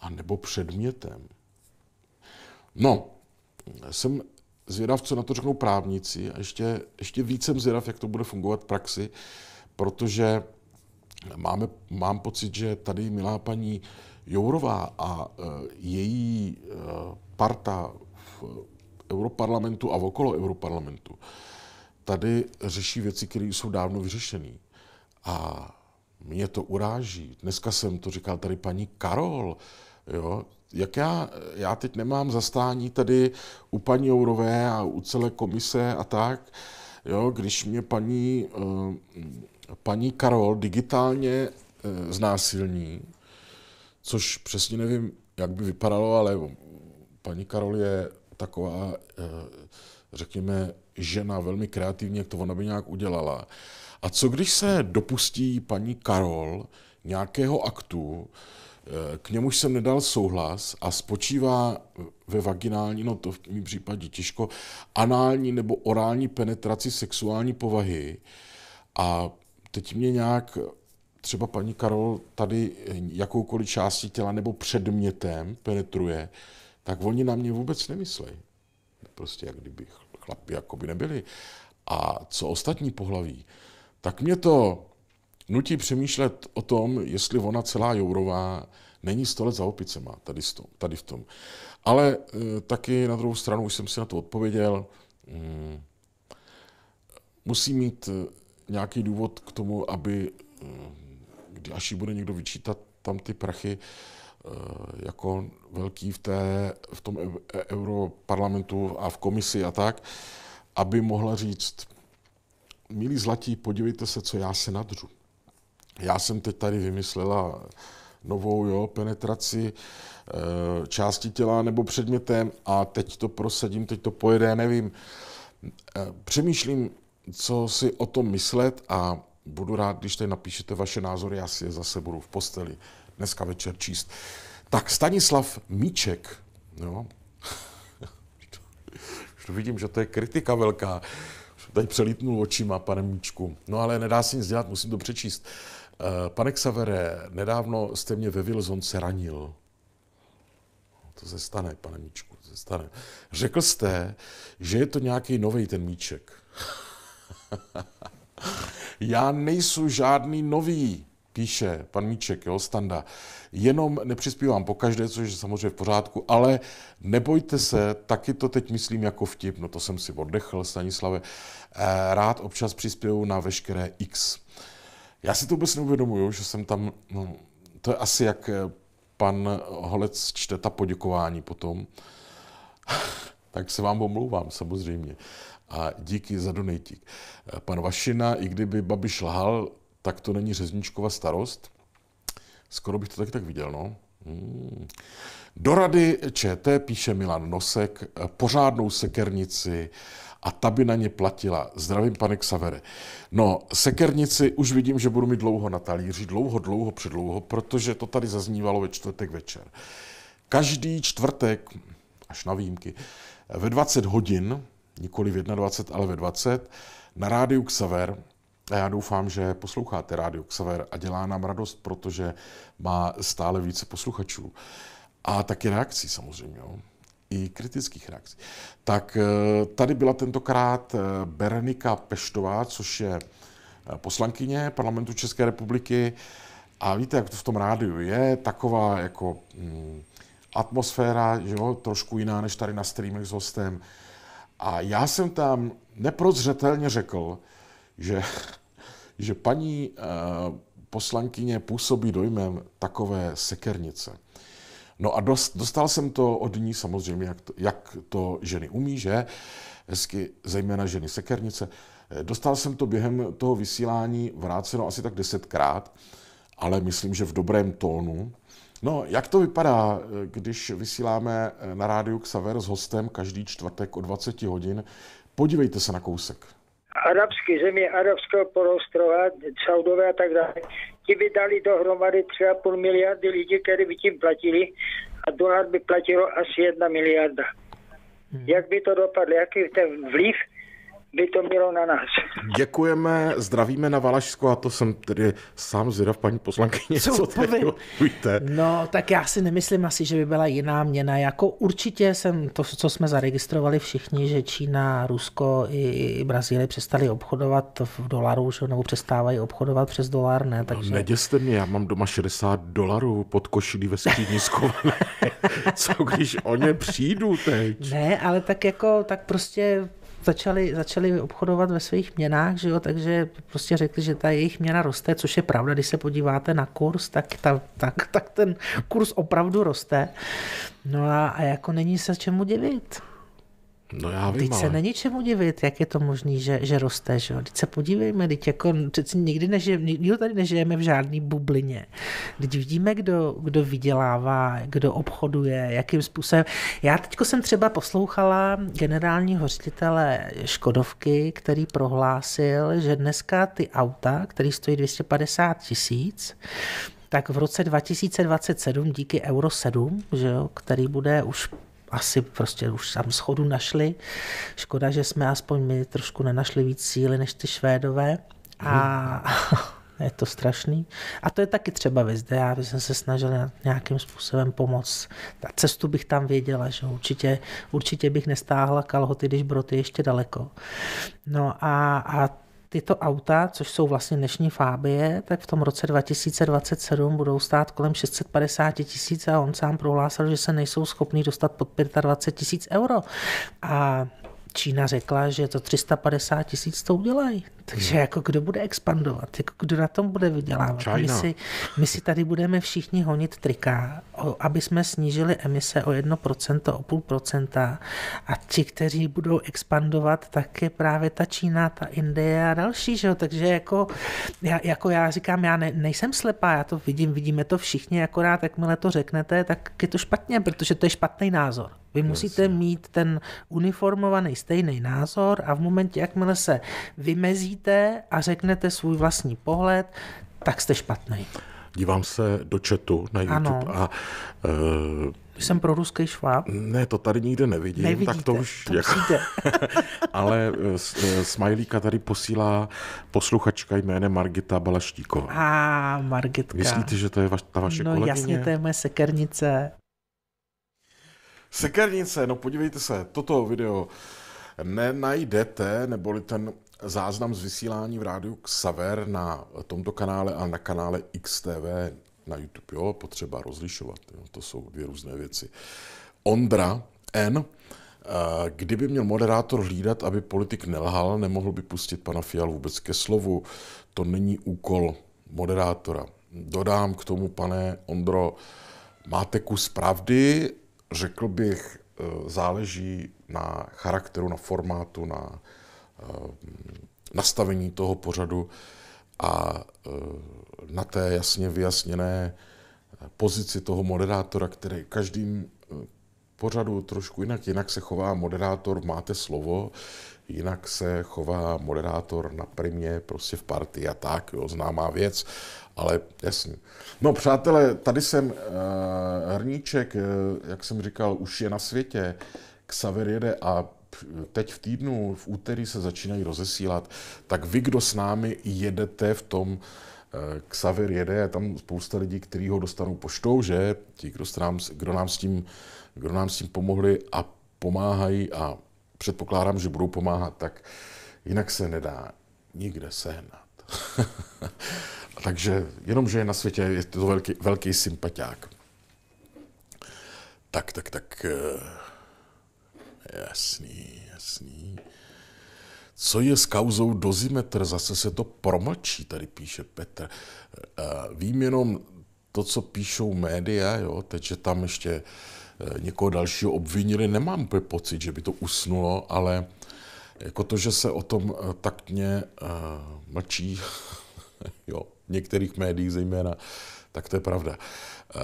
A nebo předmětem. No, jsem zvědav, co na to řeknou právníci a ještě, ještě víc jsem zvědav, jak to bude fungovat v praxi, protože máme, mám pocit, že tady, milá paní, Jourová a e, její e, parta v europarlamentu a v okolo europarlamentu tady řeší věci, které jsou dávno vyřešené. A mě to uráží. Dneska jsem to říkal tady paní Karol, jo, jak já, já teď nemám zastání tady u paní Jourové a u celé komise a tak, jo, když mě paní, e, paní Karol digitálně znásilní, což přesně nevím, jak by vypadalo, ale paní Karol je taková, eh, řekněme, žena velmi kreativní, jak to ona by nějak udělala. A co když se dopustí paní Karol nějakého aktu, eh, k němuž jsem nedal souhlas a spočívá ve vaginální, no to v mém případě těžko, anální nebo orální penetraci sexuální povahy a teď mě nějak třeba paní Karol tady jakoukoliv části těla nebo předmětem penetruje, tak oni na mě vůbec nemyslej, Prostě jak kdyby chlapi jako by nebyli. A co ostatní pohlaví, tak mě to nutí přemýšlet o tom, jestli ona celá Jourová není 100 let za opicema tady, tom, tady v tom. Ale e, taky na druhou stranu, už jsem si na to odpověděl, mm, musí mít e, nějaký důvod k tomu, aby e, až jí bude někdo vyčítat tam ty prachy eh, jako velký v, té, v tom e, europarlamentu a v komisi a tak, aby mohla říct, milí zlatí, podívejte se, co já se nadřu. Já jsem teď tady vymyslela novou jo, penetraci eh, části těla nebo předmětem a teď to prosadím, teď to pojede, nevím. Eh, přemýšlím, co si o tom myslet a budu rád, když tady napíšete vaše názory, já si je zase budu v posteli dneska večer číst. Tak Stanislav Míček, jo, už vidím, že to je kritika velká, Tady přelítnul očima, pane Míčku, no ale nedá se nic dělat, musím to přečíst. Eh, pane Xavere, nedávno jste mě ve Wilsonce ranil. To se stane, pane Míčku, to se stane. Řekl jste, že je to nějaký nový ten Míček. Já nejsou žádný nový, píše pan Míček, jo, standa. Jenom nepřispívám po každé, což je samozřejmě v pořádku, ale nebojte se, taky to teď myslím jako vtip, no to jsem si oddechl, Stanislave. Eh, rád občas přispěju na veškeré X. Já si to vůbec neuvědomuju, že jsem tam, no, to je asi jak eh, pan Holec čte ta poděkování potom, tak se vám omlouvám samozřejmě a díky za donejtík. Pan Vašina, i kdyby Babiš lhal, tak to není Řezničkova starost. Skoro bych to taky tak viděl, no. Hmm. Do rady ČT píše Milan Nosek pořádnou sekernici a ta by na ně platila. Zdravím, pane Xavere. No, sekernici už vidím, že budu mít dlouho na talíři, dlouho, dlouho, předlouho, protože to tady zaznívalo ve čtvrtek večer. Každý čtvrtek, až na výjimky, ve 20 hodin nikoli v 21, ale ve 20, na rádiu Xaver. A já doufám, že posloucháte rádio Xaver a dělá nám radost, protože má stále více posluchačů. A taky reakcí samozřejmě. Jo i kritických reakcí. Tak eh, tady byla tentokrát eh, Berenika Peštová, což je eh, poslankyně parlamentu České republiky. A víte, jak to v tom rádiu je, taková jako mm, atmosféra, že jo, trošku jiná než tady na streamech s hostem. A já jsem tam neprozřetelně řekl, že, že paní eh, poslankyně působí dojmem takové sekernice. No a dostal jsem to od ní samozřejmě, jak to, jak to ženy umí, že? Hezky, zejména ženy sekernice. Eh, dostal jsem to během toho vysílání vráceno asi tak desetkrát, ale myslím, že v dobrém tónu. No, jak to vypadá, eh, když vysíláme eh, na rádiu Xaver s hostem každý čtvrtek o 20 hodin? Podívejte se na kousek. Arabské země, arabského polostrova, Saudové a tak dále, ti by dali dohromady 3,5 miliardy lidí, kteří by tím platili a dolar by platilo asi 1 miliarda. Hmm. Jak by to dopadlo, jaký ten vliv by to mělo na nás. Děkujeme, zdravíme na Valašsko a to jsem tedy sám zvědav, paní poslankyně, co, co tady víte. No, tak já si nemyslím asi, že by byla jiná měna. Jako určitě jsem to, co jsme zaregistrovali všichni, že Čína, Rusko i, Brazílie přestali obchodovat v dolaru, že, nebo přestávají obchodovat přes dolar, ne? No, takže... No, neděste mě, já mám doma 60 dolarů pod košilí ve skřídni Co když o ně přijdu teď? Ne, ale tak jako, tak prostě začali, začali obchodovat ve svých měnách, že jo, takže prostě řekli, že ta jejich měna roste, což je pravda, když se podíváte na kurz, tak, ta, tak, tak ten kurz opravdu roste. No a, a jako není se čemu divit. No já vím, Teď ale... není čemu divit, jak je to možné, že, že roste, že Teď se podívejme, teď jako přeci nikdy, nežijeme, nikdo tady nežijeme v žádné bublině. Teď vidíme, kdo, kdo vydělává, kdo obchoduje, jakým způsobem. Já teď jsem třeba poslouchala generálního ředitele Škodovky, který prohlásil, že dneska ty auta, který stojí 250 tisíc, tak v roce 2027 díky Euro 7, že jo, který bude už asi prostě už tam schodu našli. Škoda, že jsme aspoň my trošku nenašli víc síly než ty Švédové. A je to strašný. A to je taky třeba věc, já bych se snažil nějakým způsobem pomoct. Ta cestu bych tam věděla, že určitě, určitě bych nestáhla kalhoty, když broty ještě daleko. No a, a Tyto auta, což jsou vlastně dnešní Fábie, tak v tom roce 2027 budou stát kolem 650 tisíc a on sám prohlásil, že se nejsou schopní dostat pod 25 tisíc euro. A Čína řekla, že to 350 tisíc to udělají. Takže hmm. jako kdo bude expandovat, jako kdo na tom bude vydělávat. My si, my si tady budeme všichni honit trika, aby jsme snížili emise o 1%, o půl procenta a ti, kteří budou expandovat, tak je právě ta Čína, ta Indie a další, že jo? takže jako já, jako já říkám, já ne, nejsem slepá, já to vidím, vidíme to všichni, akorát jakmile to řeknete, tak je to špatně, protože to je špatný názor. Vy musíte mít ten uniformovaný stejný názor a v momentě, jakmile se vymezí nevidíte a řeknete svůj vlastní pohled, tak jste špatný. Dívám se do chatu na YouTube ano. a... Uh, jsem pro ruský šváb? Ne, to tady nikde nevidím, Nevidíte, tak to už... To jako, ale eh, eh, Smajlíka tady posílá posluchačka jménem Margita Balaštíková. A Margitka. Myslíte, že to je vaš, ta vaše no, kolegyně? No jasně, to je moje sekernice. Sekernice, no podívejte se, toto video nenajdete, neboli ten záznam z vysílání v rádiu Xaver na tomto kanále a na kanále XTV na YouTube. Jo, potřeba rozlišovat, jo, to jsou dvě různé věci. Ondra N. Eh, kdyby měl moderátor hlídat, aby politik nelhal, nemohl by pustit pana Fialu vůbec ke slovu. To není úkol moderátora. Dodám k tomu, pane Ondro, máte kus pravdy, řekl bych, eh, záleží na charakteru, na formátu, na Eh, nastavení toho pořadu a eh, na té jasně vyjasněné pozici toho moderátora, který každým eh, pořadu trošku jinak. Jinak se chová moderátor, máte slovo, jinak se chová moderátor na primě, prostě v party a tak, jo, známá věc, ale jasně No přátelé, tady jsem uh, Hrníček, uh, jak jsem říkal, už je na světě, Xavier jede a teď v týdnu, v úterý se začínají rozesílat, tak vy, kdo s námi jedete v tom, eh, Xavier jede, je tam spousta lidí, kteří ho dostanou poštou, že ti, kdo, nám, kdo, nám s tím, kdo nám s tím pomohli a pomáhají a předpokládám, že budou pomáhat, tak jinak se nedá nikde sehnat. Takže jenom, že je na světě, je to velký, velký sympatiák. Tak, tak, tak. Eh, Jasný, jasný. Co je s kauzou dozimetr? Zase se to promlčí, tady píše Petr. Eh, vím jenom to, co píšou média, jo, Teď takže tam ještě eh, někoho dalšího obvinili, nemám pocit, že by to usnulo, ale jako to, že se o tom eh, taktně uh, mlčí, jo, v některých médiích zejména, tak to je pravda. Eh,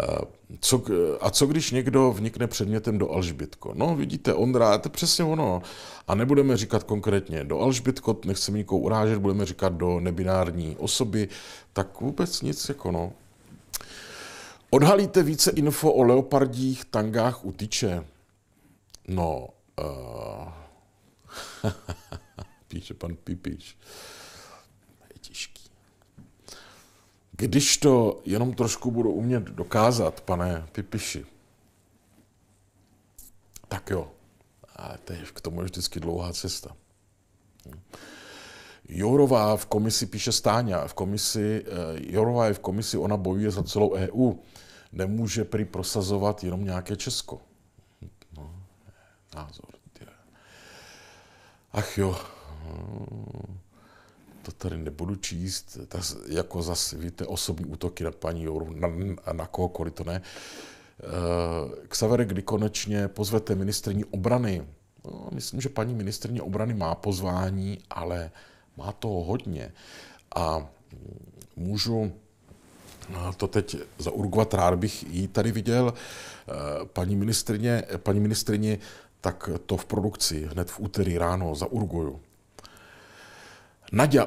co, a co když někdo vnikne předmětem do Alžbitko? No, vidíte, Ondra, to je přesně ono. A nebudeme říkat konkrétně do Alžbitko, nechceme nikoho urážet, budeme říkat do nebinární osoby, tak vůbec nic, jako no. Odhalíte více info o leopardích tangách u tyče? No, uh... píše pan Pipič. Uh... Když to jenom trošku budu umět dokázat, pane Pipiši, tak jo, ale to je k tomu je vždycky dlouhá cesta. Jourová v komisi píše Stáňa, v komisi, eh, Jourová je v komisi, ona bojuje za celou EU. Nemůže prý prosazovat jenom nějaké Česko. No, názor. Tě. Ach jo to tady nebudu číst, tak jako zase, víte, osobní útoky na paní Jourov, na, na kohokoliv to ne. Eh, Xaver, kdy konečně pozvete ministrní obrany, no, myslím, že paní ministrní obrany má pozvání, ale má toho hodně. A mm, můžu no, to teď za Urgvat rád bych ji tady viděl. Eh, paní ministrině, paní ministrině, tak to v produkci hned v úterý ráno za Urguju. Nadia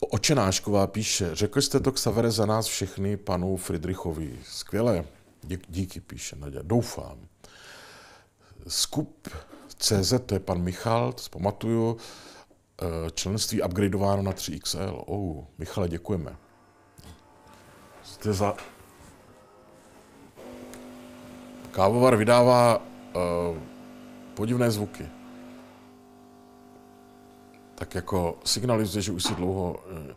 Očenášková píše, řekl jste to Ksavere za nás všechny panu Friedrichovi. Skvěle, Dík, díky, píše Nadia, doufám. Skup CZ, to je pan Michal, to pamatuju, eh, členství upgradeováno na 3XL. Oh, Michale, děkujeme. Jste za... Kávovar vydává uh, podivné zvuky tak jako signalizuje, že už si dlouho eh,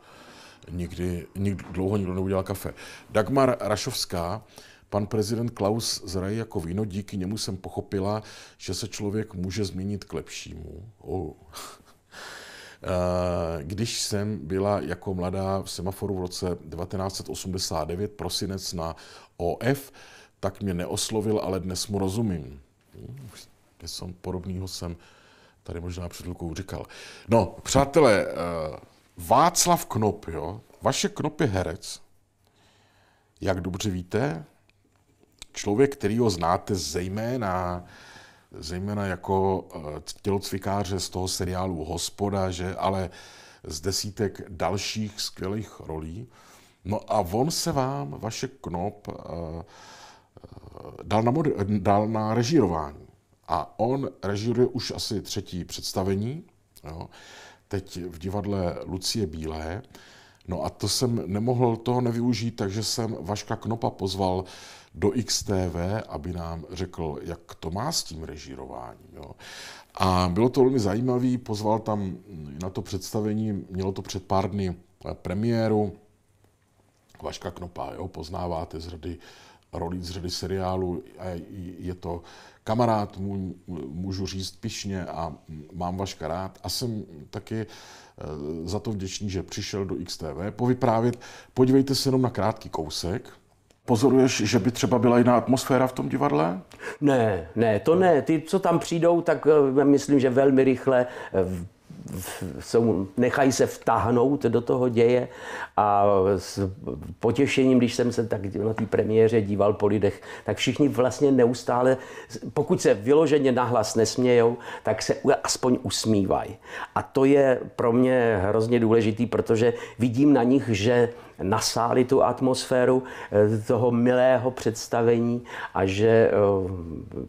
nikdy, nikdy dlouho nikdo neudělal kafe. Dagmar Rašovská, pan prezident Klaus zraje jako víno, díky němu jsem pochopila, že se člověk může změnit k lepšímu. Oh. Eh, když jsem byla jako mladá v semaforu v roce 1989, prosinec na OF, tak mě neoslovil, ale dnes mu rozumím. Něco hm, podobného jsem tady možná před chvilkou říkal. No, přátelé, eh, Václav Knop, jo, vaše Knop je herec, jak dobře víte, člověk, který ho znáte zejména, zejména jako eh, tělocvikáře z toho seriálu Hospoda, že, ale z desítek dalších skvělých rolí. No a on se vám, vaše Knop, eh, dal na, mod- dal na režírování. A on režíruje už asi třetí představení, jo, teď v divadle Lucie Bílé. No a to jsem nemohl toho nevyužít, takže jsem Vaška Knopa pozval do XTV, aby nám řekl, jak to má s tím režírováním. Jo. A bylo to velmi zajímavé, pozval tam na to představení, mělo to před pár dny premiéru, Vaška Knopa, jo, poznáváte z řady roli z řady seriálu a je to kamarád, můj, můžu říct pišně a mám Vaška rád a jsem taky eh, za to vděčný, že přišel do XTV povyprávět. Podívejte se jenom na krátký kousek, Pozoruješ, že by třeba byla jiná atmosféra v tom divadle? Ne, ne, to ne. Ty, co tam přijdou, tak eh, myslím, že velmi rychle eh, jsou, nechají se vtáhnout do toho děje a s potěšením, když jsem se tak na té premiéře díval po lidech, tak všichni vlastně neustále, pokud se vyloženě nahlas nesmějou, tak se aspoň usmívají. A to je pro mě hrozně důležitý, protože vidím na nich, že nasáli tu atmosféru eh, toho milého představení a že eh,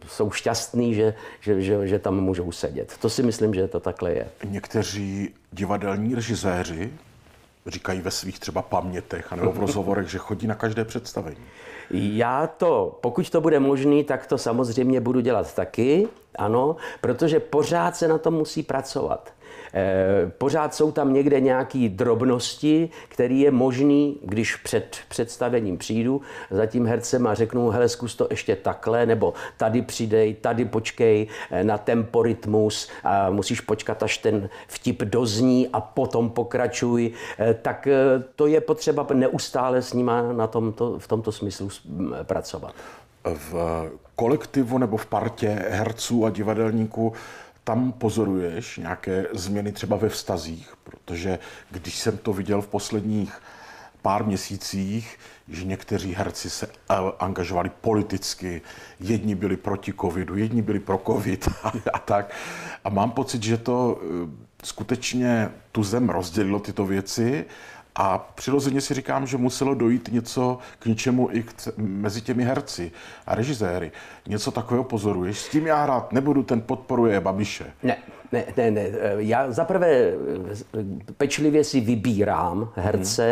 jsou šťastní, že, že, že, že tam můžou sedět. To si myslím, že to takhle je. Někteří divadelní režiséři říkají ve svých třeba pamětech anebo v rozhovorech, že chodí na každé představení. Já to, pokud to bude možné, tak to samozřejmě budu dělat taky, ano, protože pořád se na tom musí pracovat. Eh, pořád jsou tam někde nějaké drobnosti, které je možný, když před představením přijdu za tím hercem a řeknu, hele, zkus to ještě takhle, nebo tady přidej, tady počkej eh, na temporitmus a musíš počkat, až ten vtip dozní a potom pokračuj. Eh, tak to je potřeba neustále s nima na tomto, v tomto smyslu pracovat. V kolektivu nebo v partě herců a divadelníků tam pozoruješ nějaké změny třeba ve vztazích? Protože když jsem to viděl v posledních pár měsících, že někteří herci se eh, angažovali politicky, jedni byli proti covidu, jedni byli pro covid a, a tak. A mám pocit, že to eh, skutečně tu zem rozdělilo tyto věci a přirozeně si říkám, že muselo dojít něco k něčemu i k t- mezi těmi herci a režiséry. Něco takového pozoruješ. S tím já hrát nebudu, ten podporuje Babiše. Ne, ne, ne, ne. Eh, já zaprvé eh, pečlivě si vybírám herce,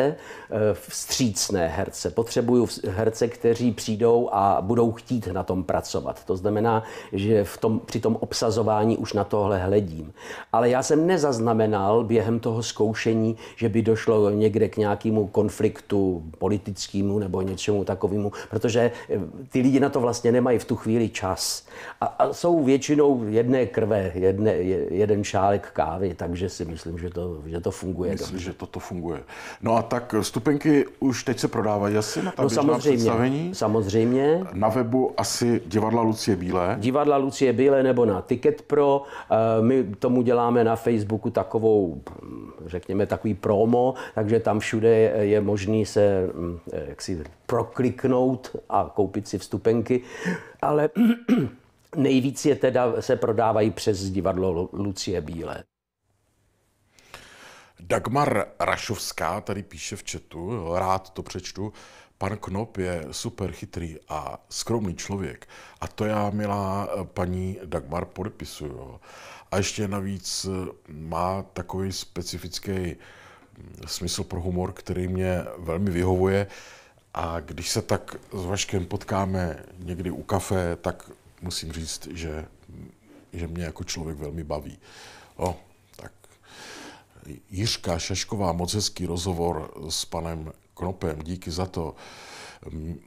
eh, vstřícné herce. Potřebuju herce, kteří přijdou a budou chtít na tom pracovat. To znamená, že v tom, při tom obsazování už na tohle hledím. Ale já jsem nezaznamenal během toho zkoušení, že by došlo někde k nějakému konfliktu politickému nebo něčemu takovému, protože ty lidi na to vlastně nemají v tu chvíli čas. A, a jsou většinou jedné krve, jedné, jeden šálek kávy, takže si myslím, že to, že to funguje. Myslím, dobře. že toto funguje. No a tak eh, stupenky už teď se prodávají asi na no, samozřejmě, představení? Samozřejmě. Na webu asi divadla Lucie Bílé? Divadla Lucie Bílé nebo na Ticket Pro. Eh, my tomu děláme na Facebooku takovou, hm, řekněme, takový promo, takže tam všude je možný se hm, eh, jaksi prokliknout a koupit si vstupenky. Ale Nejvíc je teda se prodávají přes divadlo Lucie Bílé. Dagmar Rašovská tady píše v četu rád to přečtu. Pan Knop je super chytrý a skromný člověk. A to já, milá paní Dagmar, podepisuju. A ještě navíc eh, má takový specifický hm, smysl pro humor, který mě velmi vyhovuje. A když se tak s Vaškem potkáme někdy u kafe, tak musím říct, že, že mě jako člověk velmi baví. No, tak Jiřka Šešková, moc hezký rozhovor s panem Knopem, díky za to.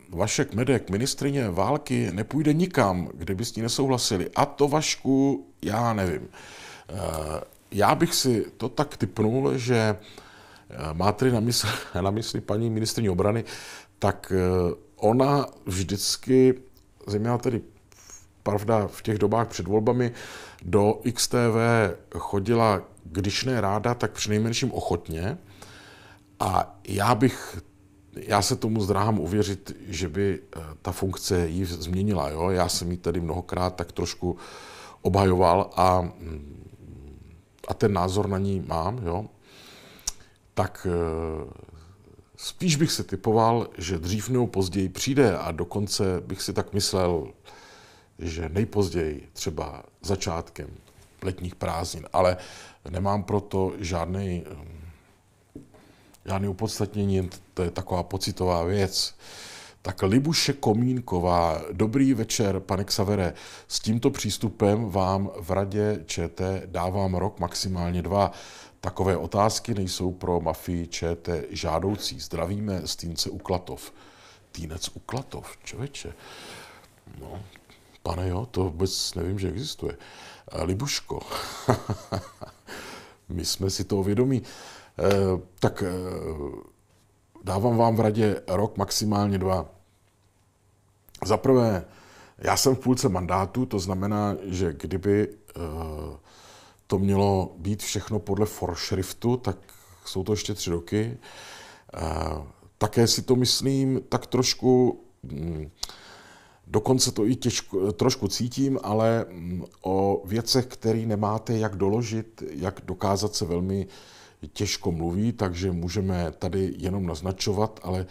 Vašek Medek, ministrině války, nepůjde nikam, kde by s ní nesouhlasili. A to Vašku, já nevím. E, já bych si to tak typnul, že e, má tedy na mysli, na mysli paní ministrině obrany, tak e, ona vždycky, zejména tedy pravda v těch dobách před volbami, do XTV chodila, když ne ráda, tak přinejmenším ochotně. A já bych, já se tomu zdráhám uvěřit, že by eh, ta funkce ji změnila. Jo? Já jsem ji tady mnohokrát tak trošku obhajoval a, mm, a ten názor na ní mám, jo? tak eh, spíš bych se typoval, že dřív nebo později přijde a dokonce bych si tak myslel že nejpozději třeba začátkem letních prázdnin, ale nemám proto žádný, eh, žádný upodstatnění, to je taková pocitová věc. Tak Libuše Komínková, dobrý večer, pane Xavere. S tímto přístupem vám v radě ČT dávám rok, maximálně dva. Takové otázky nejsou pro mafii ČT žádoucí. Zdravíme Stýnce Uklatov. Týnec Uklatov, člověče. No, Pane jo, to vůbec nevím, že existuje. Eh, Libuško. My jsme si to vědomí. Eh, tak eh, dávám vám v radě rok, maximálně dva. Za prvé, já jsem v půlce mandátu, to znamená, že kdyby to mělo být všechno podle foršriftu, tak jsou to ještě tři roky. Také si to myslím tak trošku hm, Dokonce to i těžko, trošku cítím, ale mm, o věcech, které nemáte jak doložit, jak dokázat se velmi těžko mluví, takže můžeme tady jenom naznačovat, ale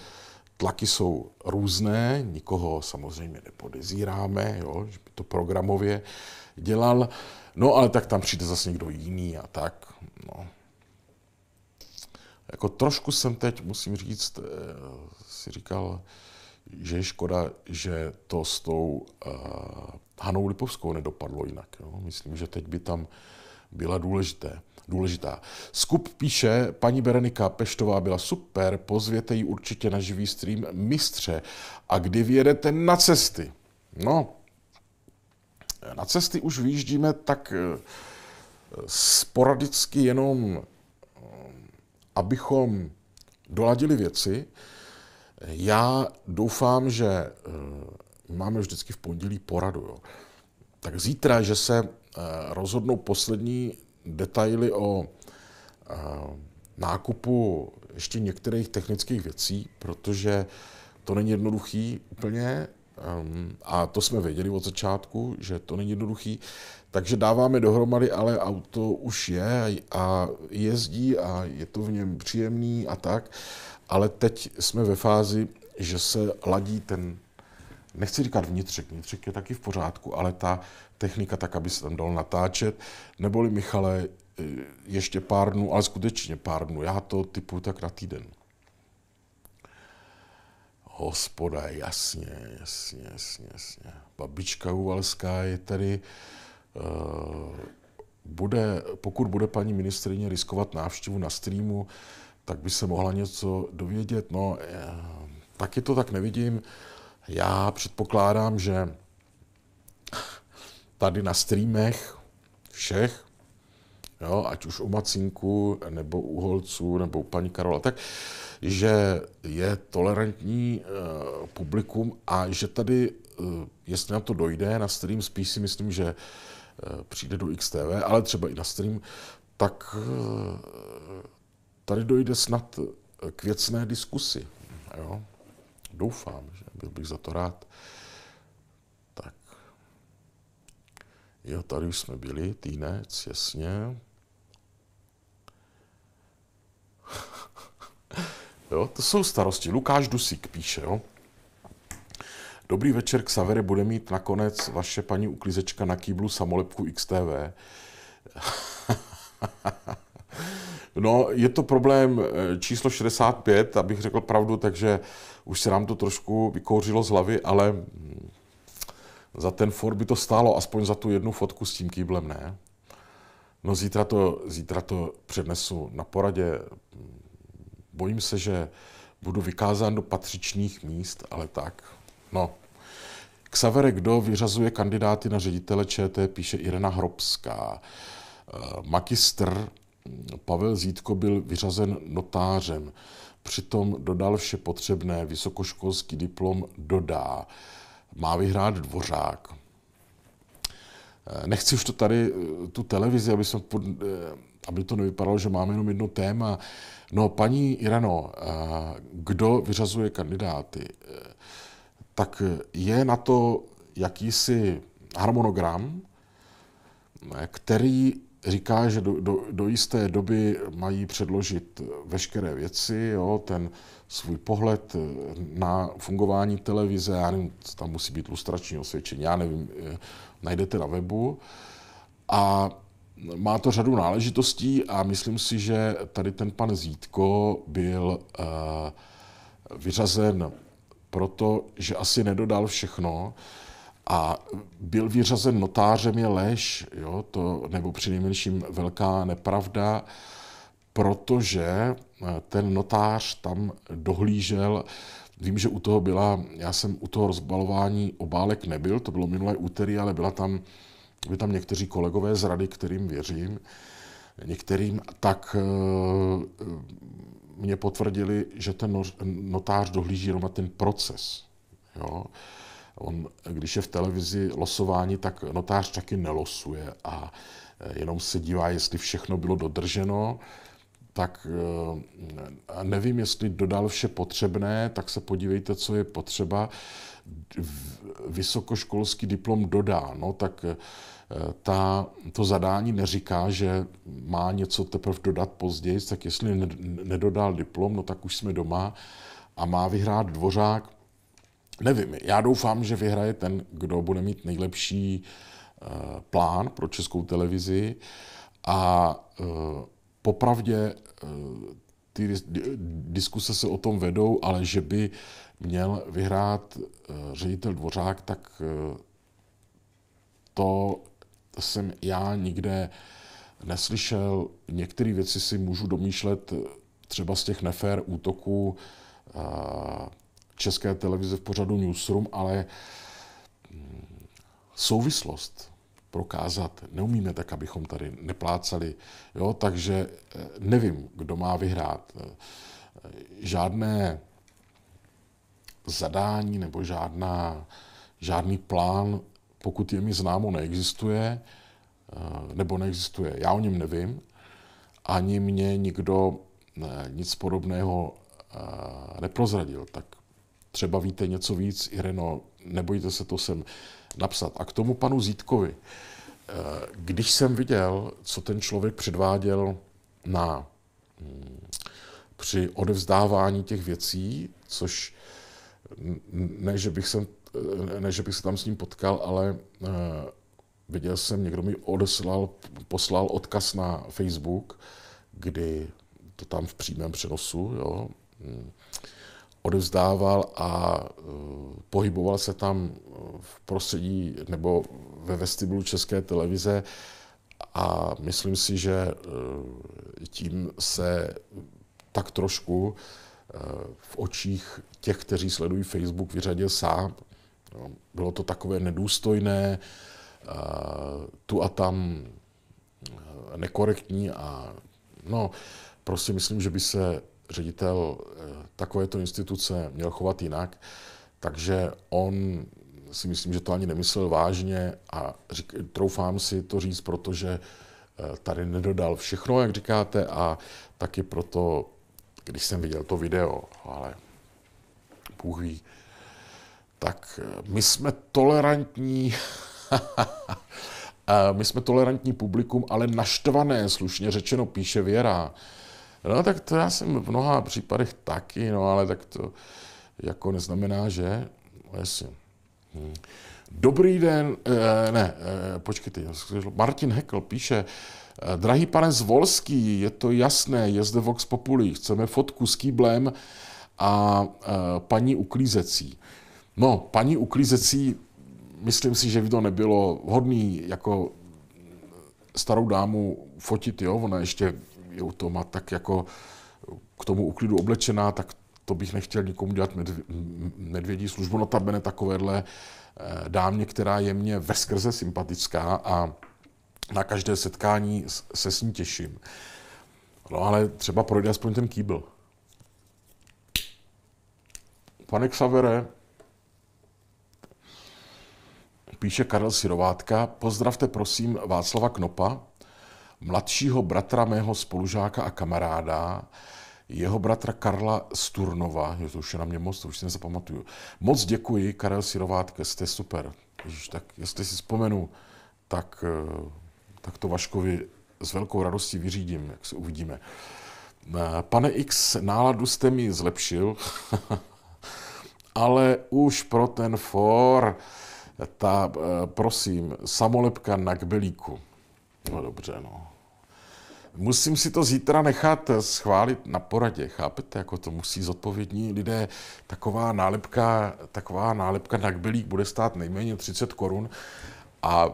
tlaky jsou různé, nikoho samozřejmě nepodezíráme, jo, že by to programově dělal, no ale tak tam přijde zase někdo jiný a tak. No. Jako trošku jsem teď, musím říct, eh, si říkal, že je škoda, že to s tou uh, Hanou Lipovskou nedopadlo jinak. Jo? Myslím, že teď by tam byla důležité, důležitá. Skup píše, paní Berenika Peštová byla super, pozvěte ji určitě na živý stream mistře. A kdy vyjedete na cesty? No, na cesty už vyjíždíme tak eh, sporadicky jenom, eh, abychom doladili věci, já doufám, že eh, máme vždycky v pondělí poradu. Jo. Tak zítra, že se eh, rozhodnou poslední detaily o eh, nákupu ještě některých technických věcí, protože to není jednoduchý úplně ehm, a to jsme věděli od začátku, že to není jednoduchý, takže dáváme dohromady, ale auto už je a jezdí a je to v něm příjemný a tak. Ale teď jsme ve fázi, že se ladí ten, nechci říkat vnitřek, vnitřek je taky v pořádku, ale ta technika tak, aby se tam dal natáčet, neboli Michale, eh, ještě pár dnů, ale skutečně pár dnů, já to typu tak na týden. Hospoda, jasně, jasně, jasně, jasně. Babička Uvalská je tady. Eh, bude, pokud bude paní ministrině riskovat návštěvu na streamu, tak by se mohla něco dovědět. No, eh, taky to tak nevidím. Já předpokládám, že tady na streamech všech, jo, ať už u Macinku, nebo u Holců, nebo u paní Karola, tak, že je tolerantní uh, publikum a že tady, uh, jestli na to dojde, na stream spíš si myslím, že uh, přijde do XTV, ale třeba i na stream, tak uh, tady dojde snad eh, k věcné diskusi. Jo? Doufám, že byl bych za to rád. Tak. Jo, tady už jsme byli, týnec, jasně. jo, to jsou starosti. Lukáš Dusík píše, jo. Dobrý večer, Xavere bude mít nakonec vaše paní uklizečka na kýblu samolepku XTV. No, je to problém eh, číslo 65, abych řekl pravdu, takže už se nám to trošku vykouřilo z hlavy, ale mm, za ten for by to stálo, aspoň za tu jednu fotku s tím kýblem, ne? No zítra to, zítra to přednesu na poradě. Bojím se, že budu vykázán do patřičných míst, ale tak. No. Xavere, kdo vyřazuje kandidáty na ředitele ČT, píše Irena Hrobská. Eh, magistr Pavel Zítko byl vyřazen notářem. Přitom dodal vše potřebné, vysokoškolský diplom dodá. Má vyhrát dvořák. Eh, nechci už to tady, eh, tu televizi, aby, jsem eh, aby to nevypadalo, že máme jenom jedno téma. No, paní Irano, kdo vyřazuje kandidáty? Tak je na to jakýsi harmonogram, který říká, že do, do, do jisté doby mají předložit veškeré věci, jo, ten svůj pohled na fungování televize, já nevím, tam musí být lustrační osvědčení, já nevím, eh, najdete na webu. A má to řadu náležitostí a myslím si, že tady ten pan Zítko byl uh, vyřazen proto, že asi nedodal všechno. Uh, a byl vyřazen notářem je lež, jo, to, nebo přinejmenším velká nepravda, protože eh, ten notář tam dohlížel, vím, že u toho byla, já jsem u toho rozbalování obálek nebyl, to bylo minulé úterý, ale byla tam, byli tam někteří kolegové z rady, kterým věřím, některým, tak eh, eh, mě potvrdili, že ten notář dohlíží jenom na ten proces. Jo? On, když je v televizi losování, tak notář taky nelosuje a eh, jenom se dívá, jestli všechno bylo dodrženo tak eh, nevím, jestli dodal vše potřebné, tak se podívejte, co je potřeba. Vysokoškolský diplom dodá, no tak eh, ta, to zadání neříká, že má něco teprve dodat později, tak jestli nedodal diplom, no tak už jsme doma a má vyhrát dvořák Nevím, já doufám, že vyhraje ten, kdo bude mít nejlepší eh, plán pro českou televizi a eh, popravdě eh, ty diskuse se o tom vedou, ale že by měl vyhrát ředitel Dvořák, tak to jsem já nikde neslyšel. Některé věci si můžu domýšlet třeba z těch nefér útoků České televize v pořadu Newsroom, ale mm, souvislost prokázat neumíme tak, abychom tady neplácali. Jo? Takže e, nevím, kdo má vyhrát. E, žádné zadání nebo žádná, žádný plán, pokud je mi známo, neexistuje e, nebo neexistuje. Já o něm nevím. Ani mě nikdo nic podobného neprozradil. Tak třeba víte něco víc, Ireno, nebojte se to sem napsat. A k tomu panu Zítkovi. Eh, když jsem viděl, co ten člověk předváděl na, mm, při odevzdávání těch věcí, což ne, že bych, jsem, eh, ne, že bych se tam s ním potkal, ale eh, viděl jsem, někdo mi odeslal, poslal odkaz na Facebook, kdy to tam v přímém přenosu, jo, mm, odevzdával a e, pohyboval se tam v prostředí nebo ve vestibulu České televize a myslím si, že e, tím se tak trošku e, v očích těch, kteří sledují Facebook, vyřadil sám. Bylo to takové nedůstojné, tu a tam nekorektní a no, prostě myslím, že by se ředitel eh, takovéto instituce měl chovat jinak, takže on si myslím, že to ani nemyslel vážně a řík, troufám si to říct, protože eh, tady nedodal všechno, jak říkáte, a taky proto, když jsem viděl to video, ale Bůh ví, tak eh, my jsme tolerantní, my jsme tolerantní publikum, ale naštvané, slušně řečeno, píše Věra. No tak to já jsem v mnoha případech taky, no ale tak to jako neznamená, že... No, Jestli. Hmm. Dobrý den, eh, ne, eh, počkejte, Martin Hekl píše, eh, Drahý pane Zvolský, je to jasné, je zde Vox Populi, chceme fotku s kýblem a e, paní uklízecí. No, paní uklízecí, myslím si, že by to nebylo hodný jako starou dámu fotit, jo, ona ještě je u Toma tak jako k tomu uklidu oblečená, tak to bych nechtěl nikomu dělat medvědí službu. No tabene takovéhle eh, dámě, která je mně veskrze sympatická a na každé setkání se s ní těším. No ale třeba projde aspoň ten kýbl. Pane Xavere, píše Karel Sirovátka, pozdravte prosím Václava Knopa, mladšího bratra mého spolužáka a kamaráda, jeho bratra Karla Sturnova, jo, to už je na mě moc, to už si nezapamatuju. Moc děkuji, Karel Sirovátka, jste super. Ježiš, tak jestli si vzpomenu, tak, eh, tak to Vaškovi s velkou radostí vyřídím, jak se uvidíme. Eh, pane X, náladu jste mi zlepšil, ale už pro ten for, ta, eh, prosím, samolepka na kbelíku. No dobře, no. Musím si to zítra nechat schválit na poradě, chápete? Jako to musí zodpovědní lidé. Taková nálepka, taková nálepka na kbylík bude stát nejméně 30 korun a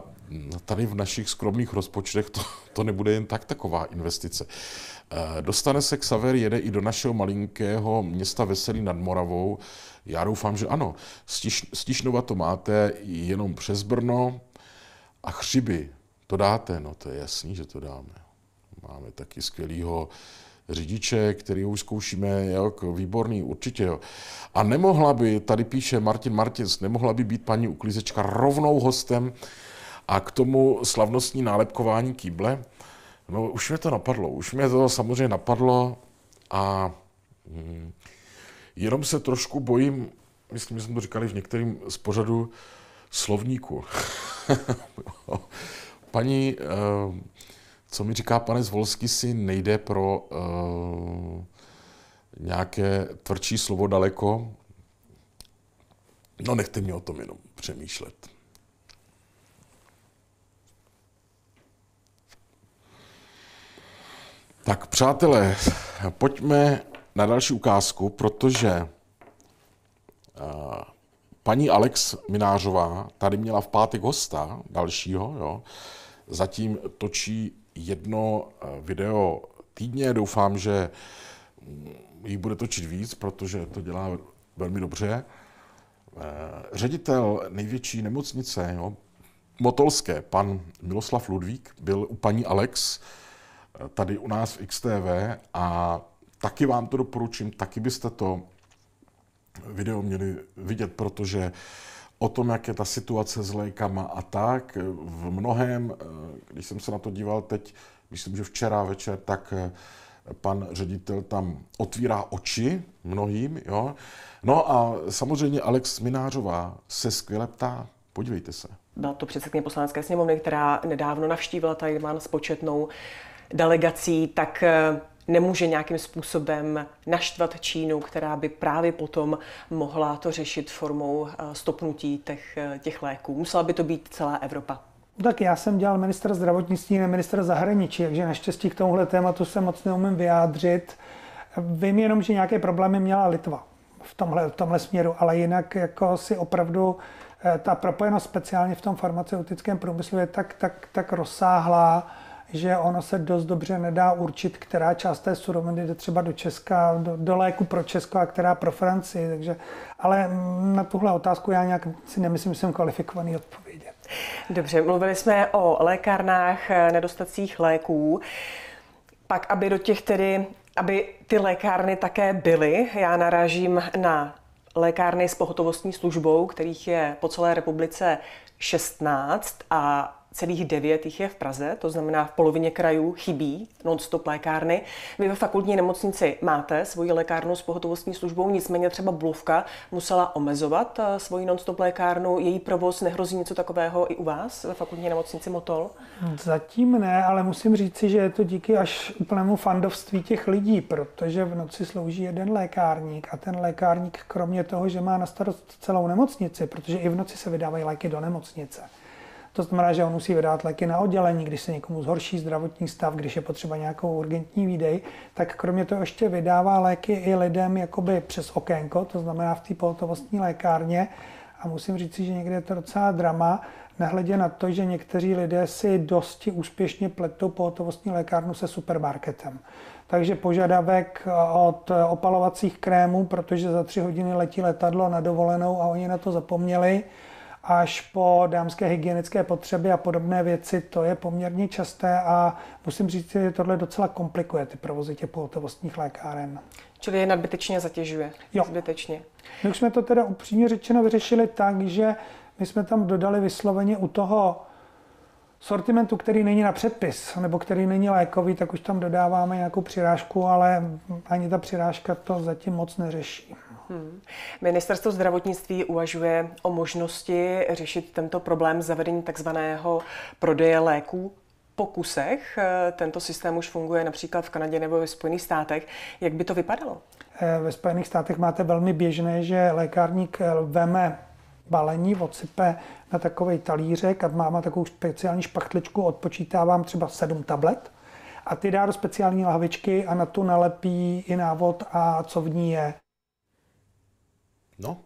tady v našich skromných rozpočtech to, to nebude jen tak taková investice. Eh, dostane se Xaver, jede i do našeho malinkého města Veselý nad Moravou. Já doufám, že ano. Stiš, Stišnova to máte jenom přes Brno a Chřiby to dáte, no to je jasný, že to dáme. Máme taky skvělýho řidiče, který už zkoušíme, jako výborný, určitě. Jo. A nemohla by, tady píše Martin Martins, nemohla by být paní uklízečka rovnou hostem a k tomu slavnostní nálepkování kýble? No už mě to napadlo, už mě to samozřejmě napadlo a hm, jenom se trošku bojím, myslím, že jsme to říkali v některém z pořadu, slovníku. No, paní, eh, co mi říká pane Zvolský, si nejde pro eh, nějaké tvrdší slovo daleko. No nechte mě o tom jenom přemýšlet. Tak přátelé, pojďme na další ukázku, protože eh, paní Alex Minářová tady měla v pátek hosta dalšího, jo, zatím točí jedno eh, video týdně. Doufám, že mm, jich bude točit víc, protože to dělá velmi dobře. Eh, ředitel největší nemocnice, jo, Motolské, pan Miloslav Ludvík, byl u paní Alex eh, tady u nás v XTV a taky vám to doporučím, taky byste to video měli vidět, protože o tom, jak je ta situace s lékama a tak. Eh, v mnohem, eh, když jsem se na to díval teď, myslím, že včera večer, tak eh, pan ředitel tam otvírá oči mnohým. Jo? No a samozřejmě Alex Minářová se skvěle ptá, podívejte se. Byla to předsedkyně poslanecké sněmovny, která nedávno navštívila Tajvan s početnou delegací, tak nemůže nějakým způsobem naštvat Čínu, která by právě potom mohla to řešit formou eh, stopnutí těch, eh, těch léků. Musela by to být celá Evropa. No tak já jsem dělal minister zdravotnictví, ne minister zahraničí, takže naštěstí k tomuhle tématu se moc neumím vyjádřit. Vím jenom, že nějaké problémy měla Litva v tomhle, v tomhle směru, ale jinak jako si opravdu eh, ta propojenost speciálně v tom farmaceutickém průmyslu je tak, tak, tak rozsáhlá, že ono se dost dobře nedá určit, která část té suroviny jde třeba do Česka, do, do léku pro Česko a která pro Francii. Takže, ale na tuhle otázku já nějak si nemyslím, že jsem kvalifikovaný odpovědět. Dobře, mluvili jsme o lékárnách, nedostacích léků. Pak, aby do těch tedy, aby ty lékárny také byly, já narážím na lékárny s pohotovostní službou, kterých je po celé republice 16 a celých devět jich je v Praze, to znamená v polovině krajů chybí non-stop lékárny. Vy ve fakultní nemocnici máte svoji lékárnu s pohotovostní službou, nicméně třeba Blovka musela omezovat eh, svoji non-stop lékárnu. Její provoz nehrozí něco takového i u vás ve fakultní nemocnici Motol? Zatím ne, ale musím říci, že je to díky až úplnému fandovství těch lidí, protože v noci slouží jeden lékárník a ten lékárník kromě toho, že má na starost celou nemocnici, protože i v noci se vydávají léky do nemocnice, to znamená, že on musí vydávat léky na oddělení, když se někomu zhorší zdravotní stav, když je potřeba nějakou urgentní výdej, tak kromě toho ještě vydává léky i lidem jakoby přes okénko, to znamená v té pohotovostní lékárně. A musím říct, že někde je to docela drama, nehledě na to, že někteří lidé si dosti úspěšně pletou pohotovostní lékárnu se supermarketem. Takže požadavek eh, od opalovacích krémů, protože za tři hodiny letí letadlo na dovolenou a oni na to zapomněli, až po dámské hygienické potřeby a podobné věci, to je poměrně časté a musím říct, že tohle docela komplikuje ty provozy těch pohotovostních lékáren. Čili je nadbytečně zatěžuje. Jo. Zbytečně. My už jsme to teda upřímně řečeno vyřešili tak, že my jsme tam dodali vysloveně u toho sortimentu, který není na předpis, nebo který není lékový, tak už tam dodáváme nějakou přirážku, ale ani ta přirážka to zatím moc neřeší. Hmm. Ministerstvo zdravotnictví uvažuje o možnosti řešit tento problém zavedení takzvaného prodeje léků pokusech. Eh, tento systém už funguje například v Kanadě nebo ve Spojených státech. Jak by to vypadalo? Eh, ve Spojených státech máte velmi běžné, že lékárník eh, veme balení, odsype na takový talířek a mám takovou speciální špachtličku, odpočítávám třeba sedm tablet a ty dá do speciální lahvičky a na tu nalepí i návod a co v ní je. No.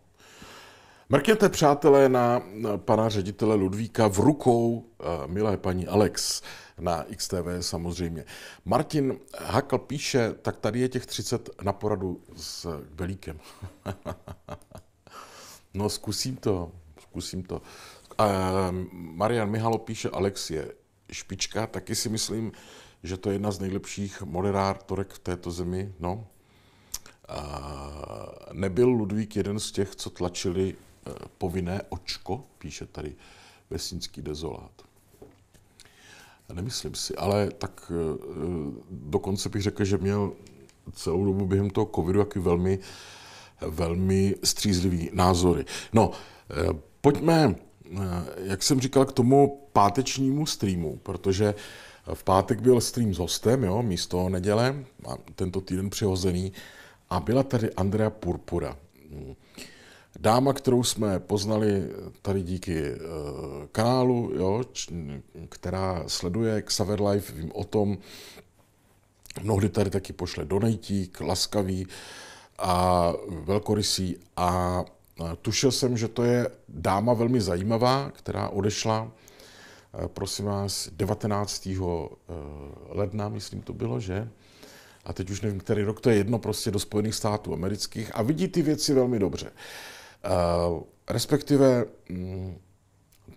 Mrkněte, přátelé, na pana ředitele Ludvíka v rukou eh, milé paní Alex na XTV samozřejmě. Martin Hakl píše, tak tady je těch 30 na poradu s Belíkem. no zkusím to, zkusím to. Uh, Marian Mihalo píše, Alex je špička, taky si myslím, že to je jedna z nejlepších moderátorek v této zemi. No, a nebyl Ludvík jeden z těch, co tlačili eh, povinné očko, píše tady vesnický dezolát. Nemyslím si, ale tak eh, dokonce bych řekl, že měl celou dobu během toho covidu jaký velmi, velmi střízlivý názory. No, eh, pojďme, jak jsem říkal, k tomu pátečnímu streamu, protože v pátek byl stream s hostem, jo, místo neděle, a tento týden přihozený. A byla tady Andrea Purpura, dáma, kterou jsme poznali tady díky e, kanálu, jo, č, která sleduje Xaver Life, vím o tom, mnohdy tady taky pošle donejtík, laskavý a velkorysý a eh, tušil jsem, že to je dáma velmi zajímavá, která odešla, e, prosím vás, 19. ledna, myslím to bylo, že? a teď už nevím, který rok, to je jedno, prostě do Spojených států amerických a vidí ty věci velmi dobře. Eh, respektive mm,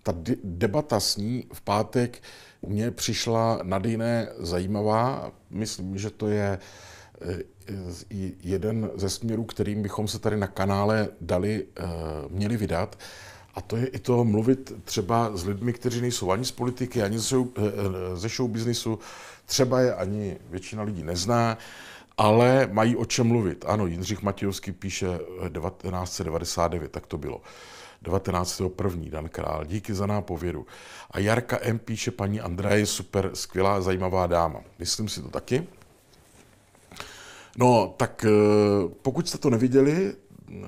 ta debata s ní v pátek mně přišla nadejné zajímavá. Myslím, že to je eh, jeden ze směrů, kterým bychom se tady na kanále dali, eh, měli vydat. A to je i to mluvit třeba s lidmi, kteří nejsou ani z politiky, ani ze show, ze show businessu, Třeba je ani většina lidí nezná, ale mají o čem mluvit. Ano, Jindřich Matějovský píše 1999, eh, tak to bylo. 19.1. Dan Král, díky za nápovědu. A Jarka M. píše, paní Andra je super, skvělá, zajímavá dáma. Myslím si to taky. No, tak eh, pokud jste to neviděli,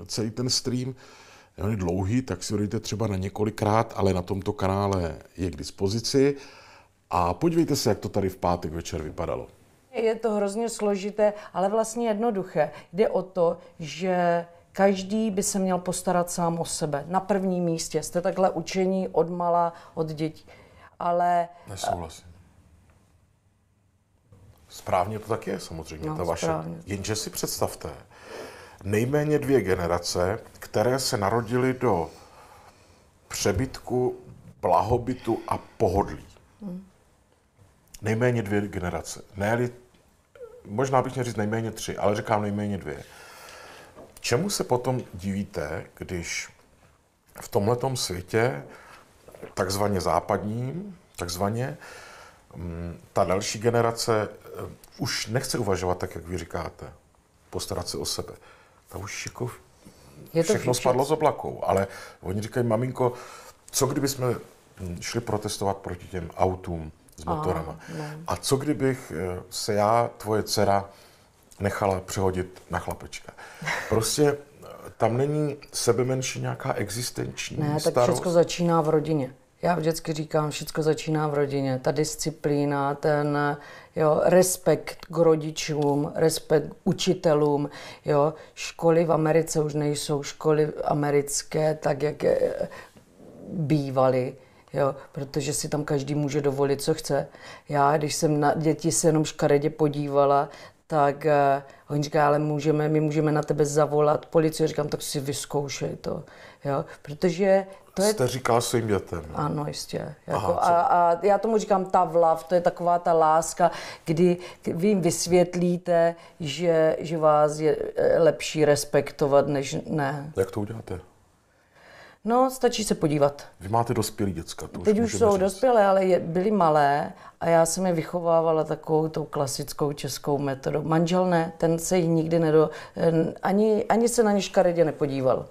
celý ten stream, on je dlouhý, tak si ho dejte třeba na několikrát, ale na tomto kanále je k dispozici. A podívejte se, jak to tady v pátek večer vypadalo. Je to hrozně složité, ale vlastně jednoduché. Jde o to, že každý by se měl postarat sám o sebe. Na prvním místě. Jste takhle učení od mala, od dětí. Ale... Nesouhlasím. Správně to tak je, samozřejmě, no, ta vaše. Správně. Jenže si představte, nejméně dvě generace, které se narodily do přebytku, blahobytu a pohodlí. Hmm nejméně dvě generace. ne možná bych měl říct nejméně tři, ale říkám nejméně dvě. Čemu se potom divíte, když v tomhletom světě, takzvaně západním, takzvaně, mm, ta další generace eh, už nechce uvažovat tak, jak vy říkáte, postarat se o sebe. Ta už jako je to všechno výčet. spadlo z oblakou, ale oni říkají, maminko, co kdyby jsme hm, šli protestovat proti těm autům, s motorama. No. A, co kdybych eh, se já, tvoje dcera, nechala přehodit na chlapečka? Prostě eh, tam není sebe menší nějaká existenční ne, starost. tak všechno začíná v rodině. Já vždycky říkám, všechno začíná v rodině. Ta disciplína, ten jo, respekt k rodičům, respekt k učitelům. Jo. Školy v Americe už nejsou školy americké, tak jak eh, bývaly jo, protože si tam každý může dovolit, co chce. Já, když jsem na děti se jenom škaredě podívala, tak uh, eh, on říká, ale můžeme, my můžeme na tebe zavolat policii. Říkám, tak si vyzkoušej to, jo, protože to je... Jste říkal svým dětem. Ano, jistě. Jako, Aha, a, a já tomu říkám ta vlav, to je taková ta láska, kdy vy jim vysvětlíte, že, že vás je eh, lepší respektovat, než ne. Jak to uděláte? No, stačí se podívat. Vy máte dospělý děcka. To Teď už jsou říct. dospělé, ale je, byly malé a já jsem je vychovávala takovou tou klasickou českou metodou. Manžel ne, ten se jich nikdy nedo... Eh, ani, ani se na ně škaredě nepodíval.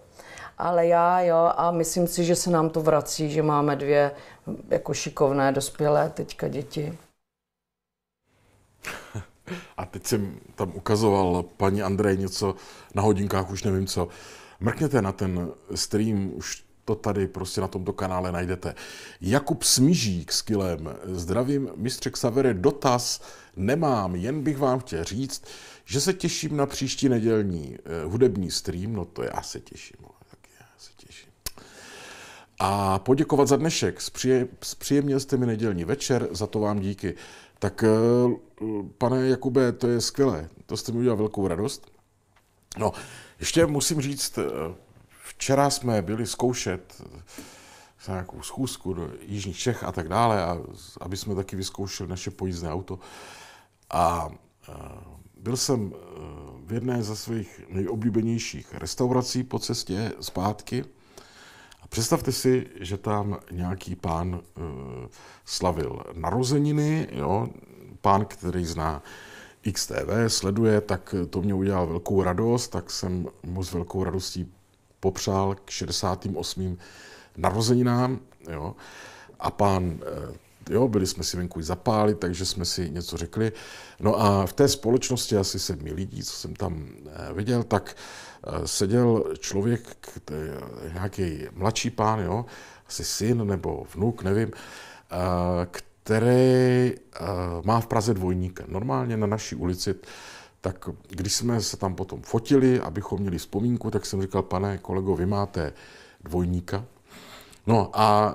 Ale já jo a myslím si, že se nám to vrací, že máme dvě hm, jako šikovné dospělé teďka děti. A teď jsem tam ukazoval paní Andrej něco na hodinkách, už nevím co. Mrkněte na ten stream, už to tady prostě na tomto kanále najdete. Jakub Smížík s Kilem, zdravím mistře Xavere, dotaz nemám, jen bych vám chtěl říct, že se těším na příští nedělní eh, hudební stream, no to já se těším, tak já se těším. A poděkovat za dnešek, zpříjemnil jste mi nedělní večer, za to vám díky. Tak eh, pane Jakube, to je skvělé, to jste mi udělal velkou radost. No, ještě musím říct, eh, včera jsme byli zkoušet eh, na nějakou schůzku do Jižních Čech a tak dále, a, aby jsme taky vyzkoušeli naše pojízdné auto. A, eh, byl jsem v jedné ze svých nejoblíbenějších restaurací po cestě zpátky. A představte si, že tam nějaký pán slavil narozeniny, jo, pán, který zná XTV sleduje, tak to mě udělal velkou radost, tak jsem mu s velkou radostí popřál k 68. narozeninám. Jo. A pán, eh, jo, byli jsme si venku zapálit, takže jsme si něco řekli. No a v té společnosti asi sedmi lidí, co jsem tam eh, viděl, tak eh, seděl člověk, nějaký mladší pán, jo, asi syn nebo vnuk, nevím, který eh, má v Praze dvojníka. Normálně na naší ulici tak když jsme se tam potom fotili, abychom měli vzpomínku, tak jsem říkal, pane kolego, vy máte dvojníka. No a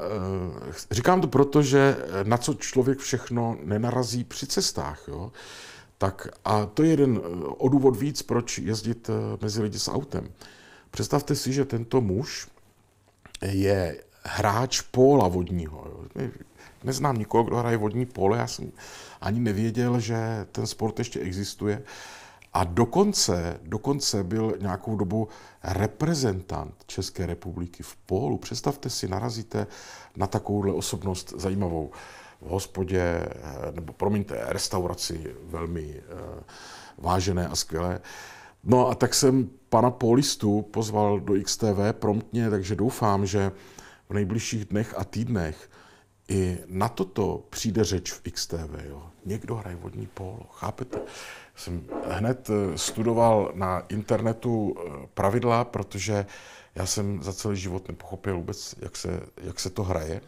e, říkám to proto, že na co člověk všechno nenarazí při cestách, jo? Tak a to je jeden eh, odůvod víc, proč jezdit mezi lidi s autem. Představte si, že tento muž je hráč póla vodního. Jo? neznám nikoho, kdo hraje vodní pole, já jsem ani nevěděl, že ten sport ještě existuje. A dokonce, dokonce byl nějakou dobu reprezentant České republiky v polu. Představte si, narazíte na takovouhle osobnost zajímavou v hospodě, eh, nebo promiňte, restauraci velmi eh, vážené a skvělé. No a tak jsem pana Polistu pozval do XTV promptně, takže doufám, že v nejbližších dnech a týdnech i na toto přijde řeč v XTV. Jo. Někdo hraje vodní polo, chápete? Jsem hned eh, studoval na internetu eh, pravidla, protože já jsem za celý život nepochopil vůbec, jak se, jak se to hraje.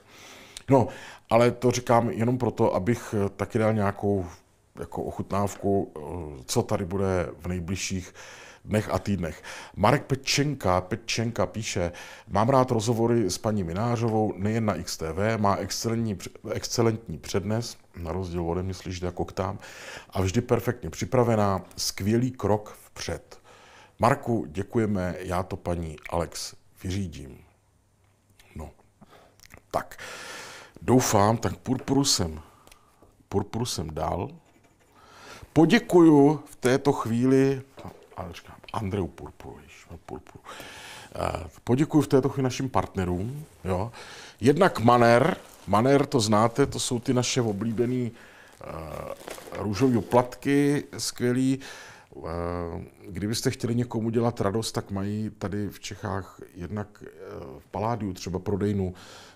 No, ale to říkám jenom proto, abych eh, taky dal nějakou jako ochutnávku, co tady bude v nejbližších dnech a týdnech. Marek Pečenka, Pečenka píše, mám rád rozhovory s paní Minářovou nejen na XTV, má excelentní, excelentní přednes, na rozdíl ode mě slyšíte jako k tam, a vždy perfektně připravená, skvělý krok vpřed. Marku, děkujeme, já to paní Alex vyřídím. No, tak, doufám, tak purpuru jsem, purpuru jsem dal. Poděkuju v této chvíli ale říkám, Andreu Purpuru, no, Purpuru. Eh, poděkuji v této chvíli našim partnerům. Jo. Jednak Maner, Maner to znáte, to jsou ty naše oblíbené uh, eh, růžové platky, skvělý. Uh, kdybyste chtěli někomu dělat radost, tak mají tady v Čechách jednak uh, v Paládiu třeba prodejnu.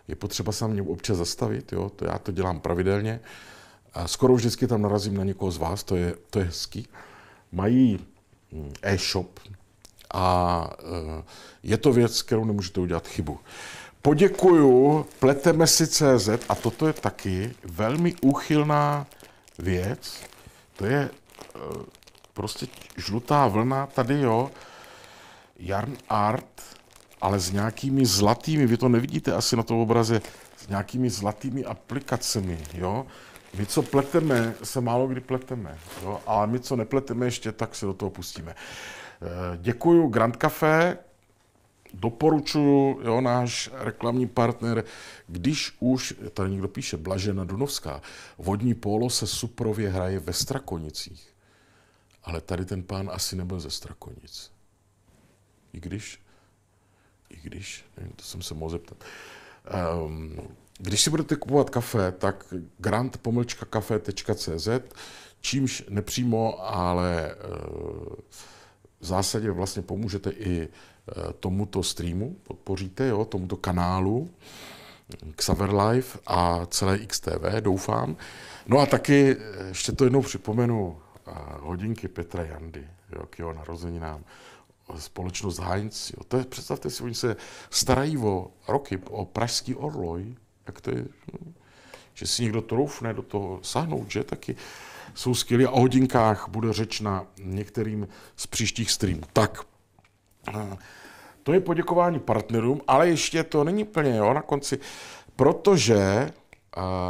Je potřeba se mě občas zastavit, jo? To já to dělám pravidelně. A skoro vždycky tam narazím na někoho z vás, to je, to je hezký. Mají e-shop a e, je to věc, kterou nemůžete udělat chybu. Poděkuju, pleteme si CZ a toto je taky velmi úchylná věc. To je e, prostě žlutá vlna, tady jo, Jarn Art, ale s nějakými zlatými, vy to nevidíte asi na tom obraze, s nějakými zlatými aplikacemi, jo. My, co pleteme, se málo kdy pleteme. Jo? A my, co nepleteme ještě, tak se do toho pustíme. Eh, děkuju Grand Café, doporučuju, jo, náš reklamní partner, když už, tady někdo píše, Blažena Dunovská, vodní polo se suprově hraje ve Strakonicích. Ale tady ten pán asi nebyl ze Strakonic. I když, i když, nevím, to jsem se mohl zeptat. Um, když si budete kupovat kafe, tak grant-kafe.cz, čímž nepřímo, ale eh, v zásadě vlastně pomůžete i eh, tomuto streamu, podpoříte, jo, tomuto kanálu eh, Xaver Live a celé XTV, doufám. No a taky ještě to jednou připomenu, hodinky Petra Jandy jo, k jeho narozeninám společnost Heinz. Jo. To je, představte si, oni se starají o roky, o pražský orloj, tak to je, že si někdo troufne do toho sahnout, že taky jsou skvělé. A o hodinkách bude řeč na některým z příštích streamů. Tak, to je poděkování partnerům, ale ještě to není plně jo, na konci, protože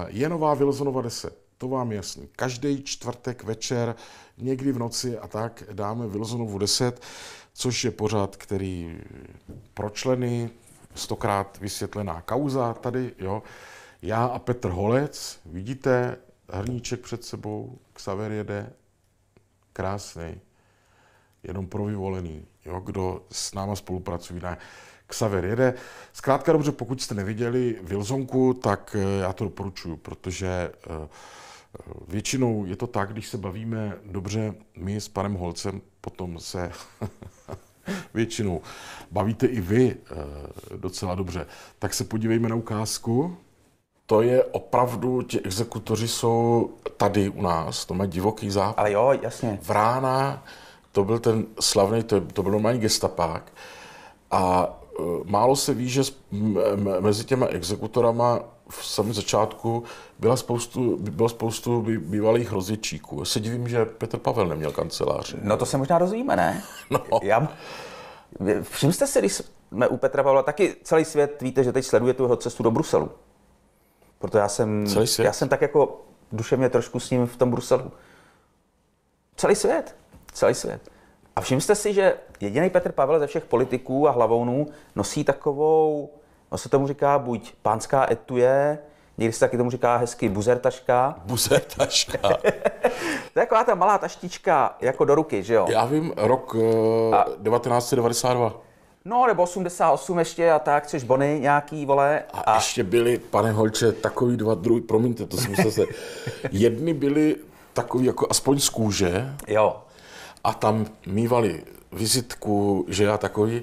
je nová Wilsonova 10. To vám je jasný. Každý čtvrtek večer, někdy v noci a tak dáme Wilsonovu 10, což je pořád, který pro členy stokrát vysvětlená kauza tady, jo. Já a Petr Holec, vidíte, hrníček před sebou, Xaver jede, krásný, jenom pro vyvolený, jo, kdo s náma spolupracují. Ne. Xaver jede. Zkrátka dobře, pokud jste neviděli Vilzonku, tak eh, já to doporučuji, protože eh, většinou je to tak, když se bavíme dobře my s panem Holcem, potom se většinou bavíte i vy eh, docela dobře. Tak se podívejme na ukázku. To je opravdu, ti exekutoři jsou tady u nás, to má divoký západ. Ale jo, jasně. Vrána, to byl ten slavný, to, to byl normální gestapák. A eh, málo se ví, že mezi těma exekutorama v samém začátku byla spoustu, bylo spoustu bývalých rozječíků. Já se divím, že Petr Pavel neměl kancelář. No to se možná rozvíme, ne? No. Já, všim jste si, když jsme u Petra Pavla, taky celý svět, víte, že teď sleduje tu jeho cestu do Bruselu. Proto já jsem, celý svět? já jsem tak jako duševně trošku s ním v tom Bruselu. Celý svět, celý svět. A všiml jste si, že jediný Petr Pavel ze všech politiků a hlavounů nosí takovou On se tomu říká buď pánská etuje, někdy se taky tomu říká hezky buzertaška. Buzertaška. to je taková ta malá taštička jako do ruky, že jo? Já vím, rok uh, a... 1992. No, nebo 88 ještě a tak, což bony nějaký, vole. A, a ještě byly, pane Holče, takový dva druhy, promiňte, to jsem se... jedny byly takový jako aspoň z kůže. Jo. A tam mývali vizitku, že já takový,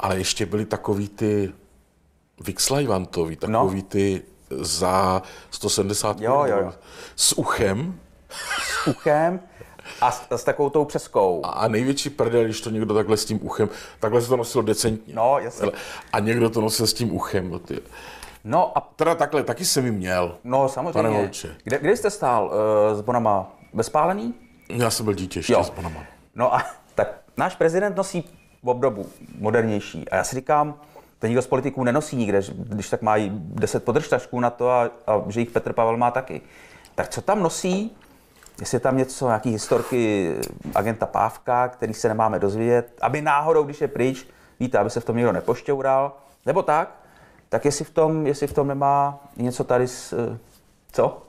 ale ještě byly takový ty Vixlajvantovi, no. takový no. ty za 170 jo, jo, jo. S uchem. S uchem a s, s takovou tou přeskou. A, a největší prdel, když to někdo takhle s tím uchem, takhle se to nosilo decentně. No, jasně. A někdo to nosil s tím uchem. No ty. No a... Teda takhle, taky jsem ji měl. No samozřejmě. Pane Holče. Kde, kde jste stál uh, s Bonama? Bezpálený? Já jsem byl dítě ještě jo. s Bonama. No a tak náš prezident nosí v obdobu modernější. A já si říkám, to nikdo z politiků nenosí nikde, když tak mají 10 podržtašků na to a, a že jich Petr Pavel má taky. Tak co tam nosí? Jestli je tam něco, nějaký historky agenta Pávka, který se nemáme dozvědět, aby náhodou, když je pryč, víte, aby se v tom někdo nepošťoural, nebo tak, tak jestli v tom, jestli v tom nemá něco tady s, eh, co?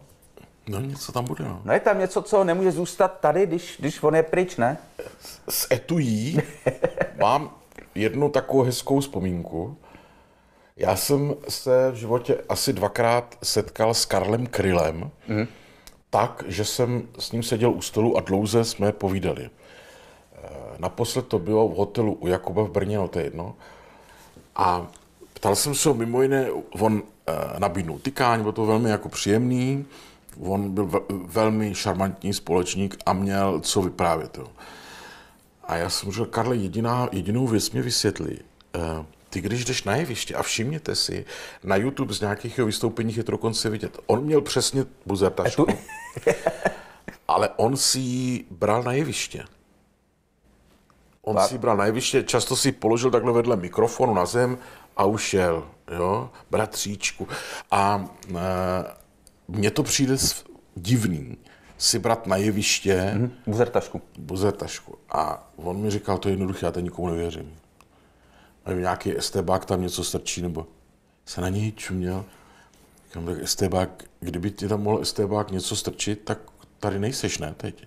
No něco tam bude, no. No je tam něco, co nemůže zůstat tady, když, když on je pryč, ne? S etují mám jednu takovou hezkou vzpomínku. Já jsem se v životě asi dvakrát setkal s Karlem Krylem, mm. tak, že jsem s ním seděl u stolu a dlouze jsme povídali. Eh, naposled to bylo v hotelu u Jakuba v Brně, no to je jedno. A ptal jsem se ho mimo jiné, on eh, nabídnul tykáň, bylo to velmi jako příjemný, on byl velmi šarmantní společník a měl co vyprávět. Jo. A já jsem říkal, Karle, jediná, jedinou věc mě vysvětlí. Uh, eh, ty když jdeš na jeviště a všimněte si, na YouTube z nějakých jeho vystoupeních je to dokonce vidět. On měl přesně buzertačku, ale on si ji bral na jeviště. On Bar. si bral na jeviště, často si položil takhle vedle mikrofonu na zem a ušel, jo, bratříčku. A e, mně to přijde divný, si brat na jeviště. Mm-hmm. Buzertašku. Buzertašku. A on mi říkal, to je jednoduché, já to nikomu nevěřím. Nevím, nějaký estebák tam něco strčí, nebo se na něj čuměl. Říkám, tak estebák, kdyby ti tam mohl estebák něco strčit, tak tady nejseš, ne, teď?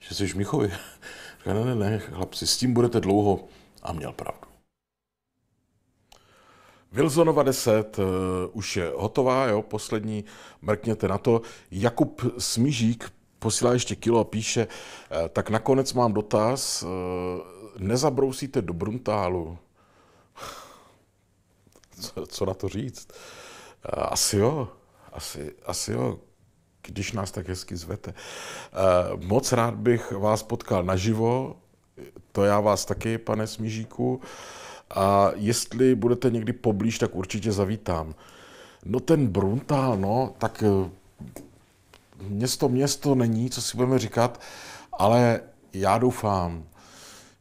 Že jsi v Michově. Říkám, ne, ne, ne, chlapci, s tím budete dlouho. A měl pravdu. Wilsonova 10 eh, už je hotová, jo, poslední, mrkněte na to. Jakub Smížík posílá ještě kilo a píše, uh, tak nakonec mám dotaz, eh, nezabrousíte do Bruntálu? co, co na to říct? asi jo, asi, asi jo, když nás tak hezky zvete. moc rád bych vás potkal naživo, to já vás taky, pane Smížíku a jestli budete někdy poblíž, tak určitě zavítám. No ten Bruntál, no, tak eh, město město není, co si budeme říkat, ale já doufám,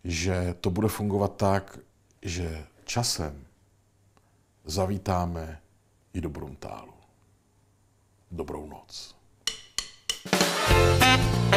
že to bude fungovat tak, že časem zavítáme i do Bruntálu. Dobrou noc. thank you